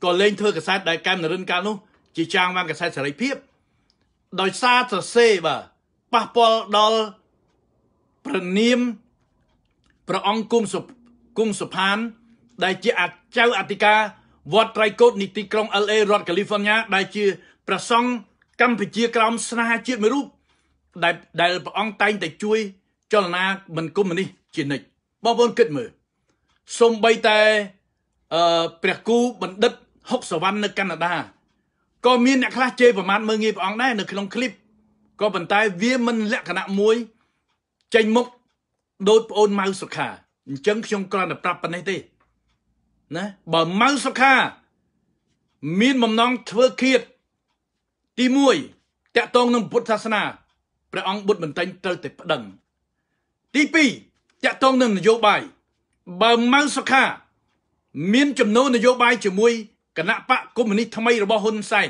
ក៏លេងធ្វើកសែតដែលកែមនរិនកាលនោះជាចាងវាងកសែតសេរីភាពដោយសារសរសេរបាទប៉ះពាល់ដល់ព្រះនាមព្រះអង្គគុំសុគុំសុផាន ដែលជាអាចៅអធិការវត្តត្រៃកូតនីតិក្រុង LA រដ្ឋ California ដែលជាព្រះសង្ឃកម្ពុជាក្រោមស្នេហាជាតិមួយរូបដែលដែលព្រះអង្គតែងតែ ជួយ ចលនាមិនគុំនេះជានិច្ចបងប្អូនគិតមើលសំបីតែអឺព្រះគូបណ្ឌិតហុកសវណ្ណនៅកាណាដាក៏មានអ្នកខ្លះជេរប្រមាថមើងងាយព្រះអង្គដែរនៅក្នុងคลิปក៏ប៉ុន្តែ វាមិនលក្ខណៈមួយ ចេញមុខដោយប្អូនម៉ៅសុខាអញ្ចឹងខ្ញុំគ្រាន់តែប្រាប់ប៉ុណ្ណេះទេណាបើម៉ៅសុខា មានបំណងធ្វើឃាតទី1តាក់ទងនឹងពុទ្ធសាសនាព្រះអង្គបុត្របន្តែងត្រូវតែប្តឹងទី2តាក់ទងនឹងនយោបាយបើម៉ៅសុខាមានចំណូលនយោបាយជាមួយគណៈបកកុម្មុយនីសថ្មីរបស់ហ៊ុនសែន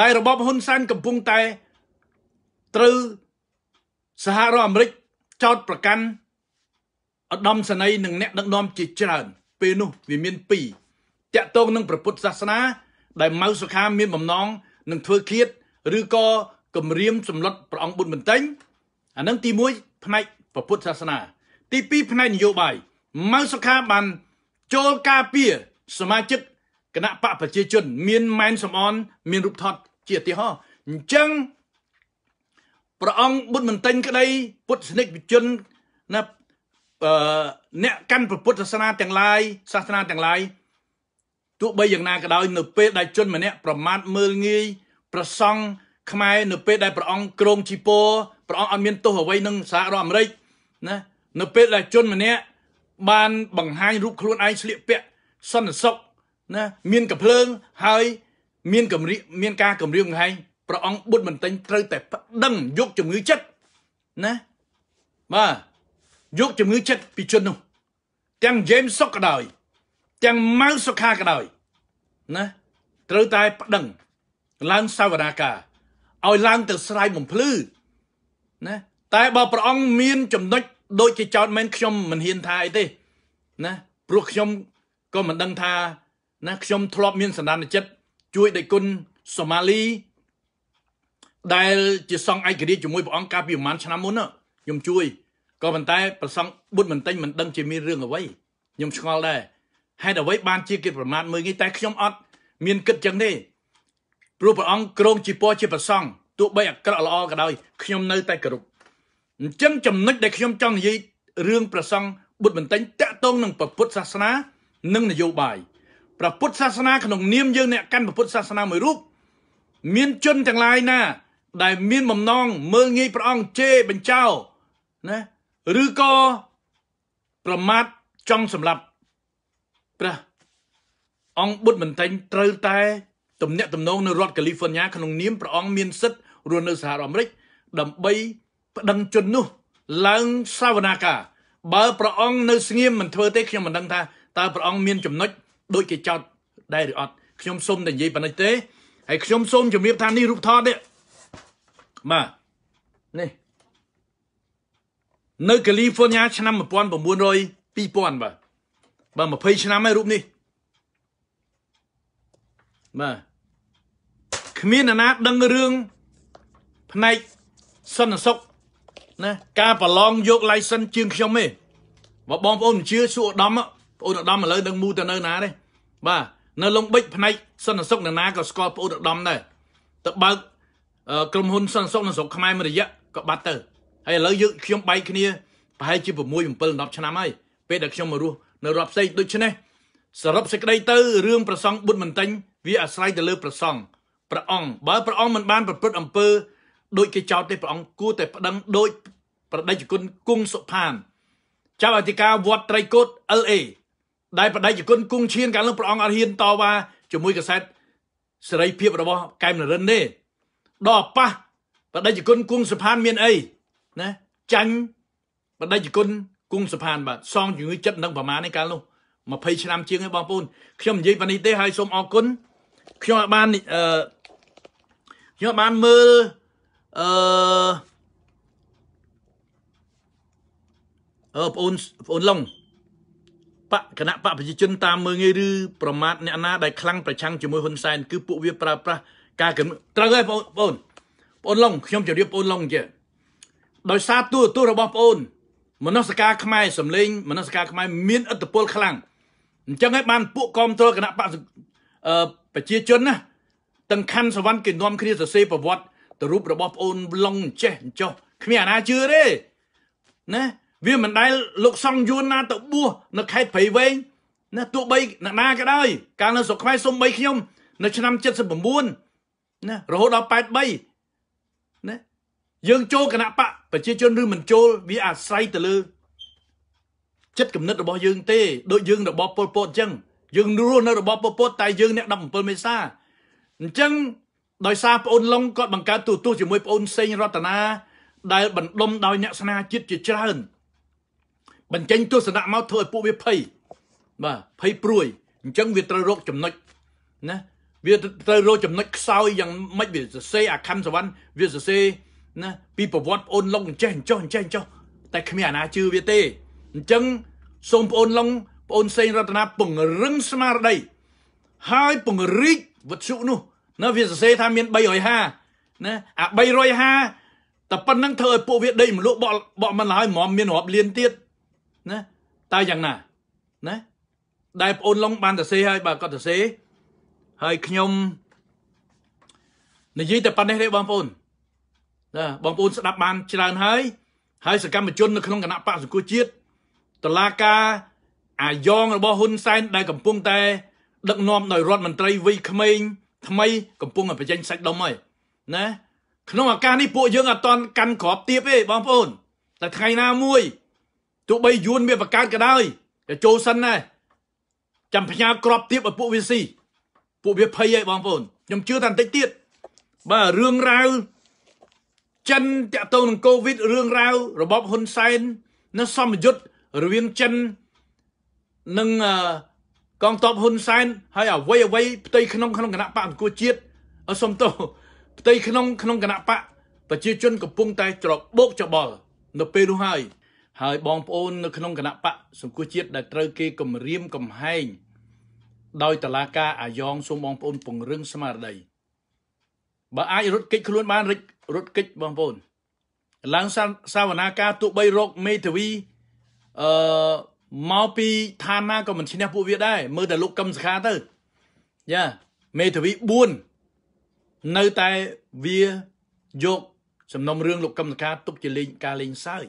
ដែលរបបហ៊ុនសែនកំពុងតែត្រូវសហរដ្ឋអាមេរិកចោតប្រកាន់ឧត្តមសេនីយ៍និងអ្នកដឹកនាំជាច្រើន ពេលនោះ វាមាន2តាក់ទងនឹងព្រះពុទ្ធសាសនាដែលម៉ៅសុខាមានបំណងនឹងធ្វើឃាត ឬក៏គម្រាមសម្លុតព្រះអង្គប៊ុនបន្ទែងអានឹងទី1ផ្នែកព្រះពុទ្ធសាសនា ទី2ផ្នែកនយោបាយម៉ៅសុខាបាន ចូលការពារសមាជិកគណៈបកប្រជាជនមានម៉ែនសំអន មានរូបថតជាឧទាហរណ៍អញ្ចឹងព្រះអង្គបុត្រមន្ទិញក្តីពុទ្ធសនិកជនណាអឺអ្នកកាន់ពុទ្ធសាសនាទាំងឡាយសាសនាទាំងឡាយទោះបីយ៉ាងណាក៏ដោយនៅពេលដែលជន ម្នាក់ប្រមាថមើលងាយប្រសង់ខ្មែរនៅពេលដែលព្រះអង្គក្រងជីពរព្រះអង្គអត់មានទោសអ្វីនឹងសហរដ្ឋអាមេរិកណានៅពេលដែលជនម្នាក់បានបង្ហាញរូបខ្លួនឯងស្លៀកពាក់សន្តិសុខណាមានកភ្លើង ហើយ មាន កម្រិមានការកម្រាមកំហែងព្រះអង្គបុតមិនតែងត្រូវតែប្តឹងយកជំងឺចិត្តណាបាទយកជំងឺចិត្តពីជននោះទាំង James សុកក៏ដោយទាំងម៉ៅសុខាក៏ដោយណាត្រូវតែប្តឹងឡើងសាវនាការឲ្យឡើងទៅស្រ័យបំភ្លឺណាតែបើព្រះអង្គមាន ចំណុចដូចជាចោតមែនខ្ញុំមិនហ៊ានថាអីទេណាព្រោះខ្ញុំក៏មិនដឹងថាណាខ្ញុំធ្លាប់មានសន្តានចិត្តជួយដៃគុណសូម៉ាលីដែលជាសង្ឃឯករាជ្យជាមួយព្រះអង្គកាលពីប្រហែលឆ្នាំមុនខ្ញុំជួយក៏ប៉ុន្តែប្រសង់បុតមិនតែងមិនដឹងជាមានរឿងអ្វីខ្ញុំឆ្ងល់ដែរហេតុអ្វីបានជាគេប្រមាថមើងងាយតែខ្ញុំអត់មានគិតចឹងទេព្រោះព្រះអង្គគ្រងជាពរជាប្រសង់ទោះបីអាក្រក់ល្អក៏ដោយខ្ញុំនៅតែគោរពអញ្ចឹងចំណុចដែលខ្ញុំចង់និយាយរឿងប្រសង់បុតមិនតែងតកតងនឹងពុទ្ធសាសនា និងនយោបាយព្រះពុទ្ធសាសនាក្នុងនាមយើងអ្នកកាន់ព្រះពុទ្ធសាសនាមួយរូបមានជនទាំងឡាយណាដែលមានបំណងមើលងាយព្រះអង្គជេរបញ្ចោណាឬក៏ប្រមាថចង់សម្លាប់ព្រះអង្គបុត្រមិនតែងត្រូវតែទំនាក់ទំនងនៅរដ្ឋកាលីហ្វ័រញ៉ាក្នុងនាមព្រះអង្គមានសិទ្ធិរស់នៅសហរដ្ឋអាមេរិកដើម្បីប្តឹងជននោះឡើងសាវនាកាបើព្រះអង្គនៅស្ងៀមមិនធ្វើទេខ្ញុំមិនដឹងថាតើព្រះអង្គមានចំណុចដូចគេចោតដែរឬអត់ខ្ញុំសុំតែនិយាយប៉ុណ្ណេះទេហើយខ្ញុំសូមជម្រាបថានេះរូបថតនេះបាទនេះនៅកាលីហ្វ័រញ៉ាឆ្នាំ1900 2000បាទបើ20ឆ្នាំហើយរូបនេះបាទគ្មានអ្នកណាដឹងរឿង ផ្នែកសន្តិសុខណាការប្រឡងយក license ជាងខ្ញុំទេបើបងប្អូនមិនជឿសួរឧត្តមប្អូនឧត្តមឥឡូវដឹងមូទៅនៅណាទេបាទនៅលំបិចផ្នែកសន្តិសុខនារាក៏ស្គាល់ប្អូនឧត្តមដែរទៅបើកក្រុមហ៊ុនសន្តិសុខនៅស្រុកខ្មែរមួយរយៈក៏បាត់ទៅហើយឥឡូវយើងខ្ញុំបែកគ្នាប្រហែលជា6 7 10ឆ្នាំហើយពេលដែលខ្ញុំមករស់នៅរដ្ឋផ្សេងដូច្នេះសរុបសេចក្តីទៅរឿងប្រសង់បុត្រមិនតែញវាអាស្រ័យទៅលើប្រសង់ព្រះអង្គបើព្រះអង្គមិនបានប្រព្រឹត្តអំពើ ដូចគេចោទទេព្រះអង្គគួរតែប្តឹងដោយប្រដេជគុណគង់សុផានចៅអធិការវត្តត្រីគោត LA ដែលបដិជគុណគង់ឈៀនកាលនោះព្រះអង្គអត់ហ៊ានតវ៉ាជាមួយកសែតសេរីភាពរបស់កែមនរិនទេដល់ប៉ះបដិជគុណគង់សុផានមានអីណាចាញ់បដិជគុណគង់សុផានបាទសងជំងឺចិត្តនឹងប្រមាណនេះកាលនោះ20ឆ្នាំ ជាងហើយបងប្អូន ខ្ញុំនិយាយប៉ុណ្នេះទេហើយសូមអរគុណខ្ញុំអាចបានអឺខ្ញុំបានមើលអឺអឺបងអូនបងអូនឡុងបកគណៈបកប្រជាជនតាមមើងងាយឬប្រមាថអ្នកណាដែលខ្លាំងប្រឆាំងជាមួយហ៊ុនសែនគឺពួកវាប្រើប្រាស់ការត្រូវហើយបងប្អូនបងឡុងខ្ញុំជម្រាបបងឡុងជាដោយសារទូរទស្សន៍របស់បងអូនមនសិការខ្មែរសំលេងមនសិការខ្មែរមានឥទ្ធិពល ខ្លាំងអញ្ចឹងហើយបានពួកគមត្រគណៈបកប្រជាជនណាទាំងខណ្ឌសវណ្ណគេនាំគ្នាសរសេរប្រវត្តិទៅរូបរបស់បងអូនឡុងចេះអញ្ចោះគ្មានអាណាជឿទេណាវាមិនដែលលោកសង្យួនណាទៅបួសនៅខេត្តព្រៃវែងណាទោះបីអ្នកណាក៏ដោយកាលនៅស្រុកខ្មែរសូម្បីខ្ញុំ នៅឆ្នាំ79ណារហូតដល់83ណាយើងចូលគណៈបកប្រជាជនឬមិនចូល វាអាស្រ័យទៅលើចិត្តគំនិតរបស់យើងទេដូចយើង របស់ពលពតអញ្ចឹងយើងរស់នៅរបស់ពលពត តែយើងអ្នក17មេសាអញ្ចឹង ដោយសារប្អូនឡុងគាត់បង្កើតទូទស្សជាមួយប្អូនសេងរតនាដែលបណ្ដុំដោយអ្នកស្នាជាតិជាច្រើនបញ្ចេញទស្សនៈមកធ្វើឲ្យពួកវាភ័យបាទភ័យព្រួយអញ្ចឹងវាត្រូវរកចំណុចណាវាត្រូវរកចំណុចខ្សោយយ៉ាងម៉េចវាសរសេរអាខំសវណ្ណវាសរសេរណាពីប្រវត្តិប្អូនឡុងអញ្ចេះអញ្ចោះអញ្ចេះអញ្ចោះតែគ្មានអាណាជឿវាទេអញ្ចឹងសូមប្អូនឡុងប្អូនសេងរតនាពង្រឹងស្មារតីហើយពង្រីកវត្ថុនោះណាវាសរសេរថាមាន350ណាអា350តែប៉ុណ្្នឹងធ្វើឲ្យពួកវាដេកមលក់បក់បក់មិនឡើយហ្មងមានរាប់លានទៀតណាតើយ៉ាងណាណាដែលប្អូនឡុងបានទៅសេហើយបាទគាត់ទៅសេ ហើយខ្ញុំនិយាយតែប៉ុណ្ណេះទេបងប្អូនណាបងប្អូនស្ដាប់បានច្រើនហើយហើយសកម្មជននៅក្នុងគណៈបកសង្គមជាតិតឡាការអាយ៉ងរបស់ហ៊ុនសែនដែលកំពុងតែដឹកនាំដោយរដ្ឋមន្ត្រីវ័យក្មេង ថ្មីកំពុងតែបញ្ចេញសាច់ដុំហើយណាក្នុងឱកាសនេះពួកយើងអត់តន់កាន់ក្របទៀតទេបងប្អូនតែថ្ងៃណាមួយទោះបីយួនមានបង្កើតក៏ដោយក៏ចូលសិនដែរចាំផ្ញើក្របទៀបឲ្យពួកវាស៊ីពួកវាភ័យហើយបងប្អូនខ្ញុំជឿតែបន្តិចទៀតបាទរឿងរ៉ាវចិនតាក់ទងនឹងកូវីដរឿងរ៉ាវរបបហ៊ុនសែននៅសម្យុទ្ធរវាងចិន និងកងទ័ពហ៊ុនសែនហើយអ្វីអ្វីផ្ទៃក្នុងក្នុងគណៈបកអង្គជាតិអសុំទោសផ្ទៃក្នុងក្នុងគណៈបកប្រជាជនកំពុងតែច្របោកច្របល់នៅពេលនោះហើយហើយបងប្អូននៅក្នុងគណៈបកសង្គមជាតិដែលត្រូវគេគំរាមកំហែងដោយតឡាការអាយ៉ងសូមបងប្អូនពង្រឹងស្មារតីបើអាចរត់គេចខ្លួនបានរិចរត់គេចបងប្អូនឡើងសាវនាការទូបីរោគមេធាវីអឺមកពីឋានណាក៏មិនឈ្នះពួកវាដែរមើលតែលោកកឹមសខាទៅយ៉ាមេធាវី4នៅតែវាយកសំណុំរឿងលោកកឹមសខាទុកជាលេងការលេងសើច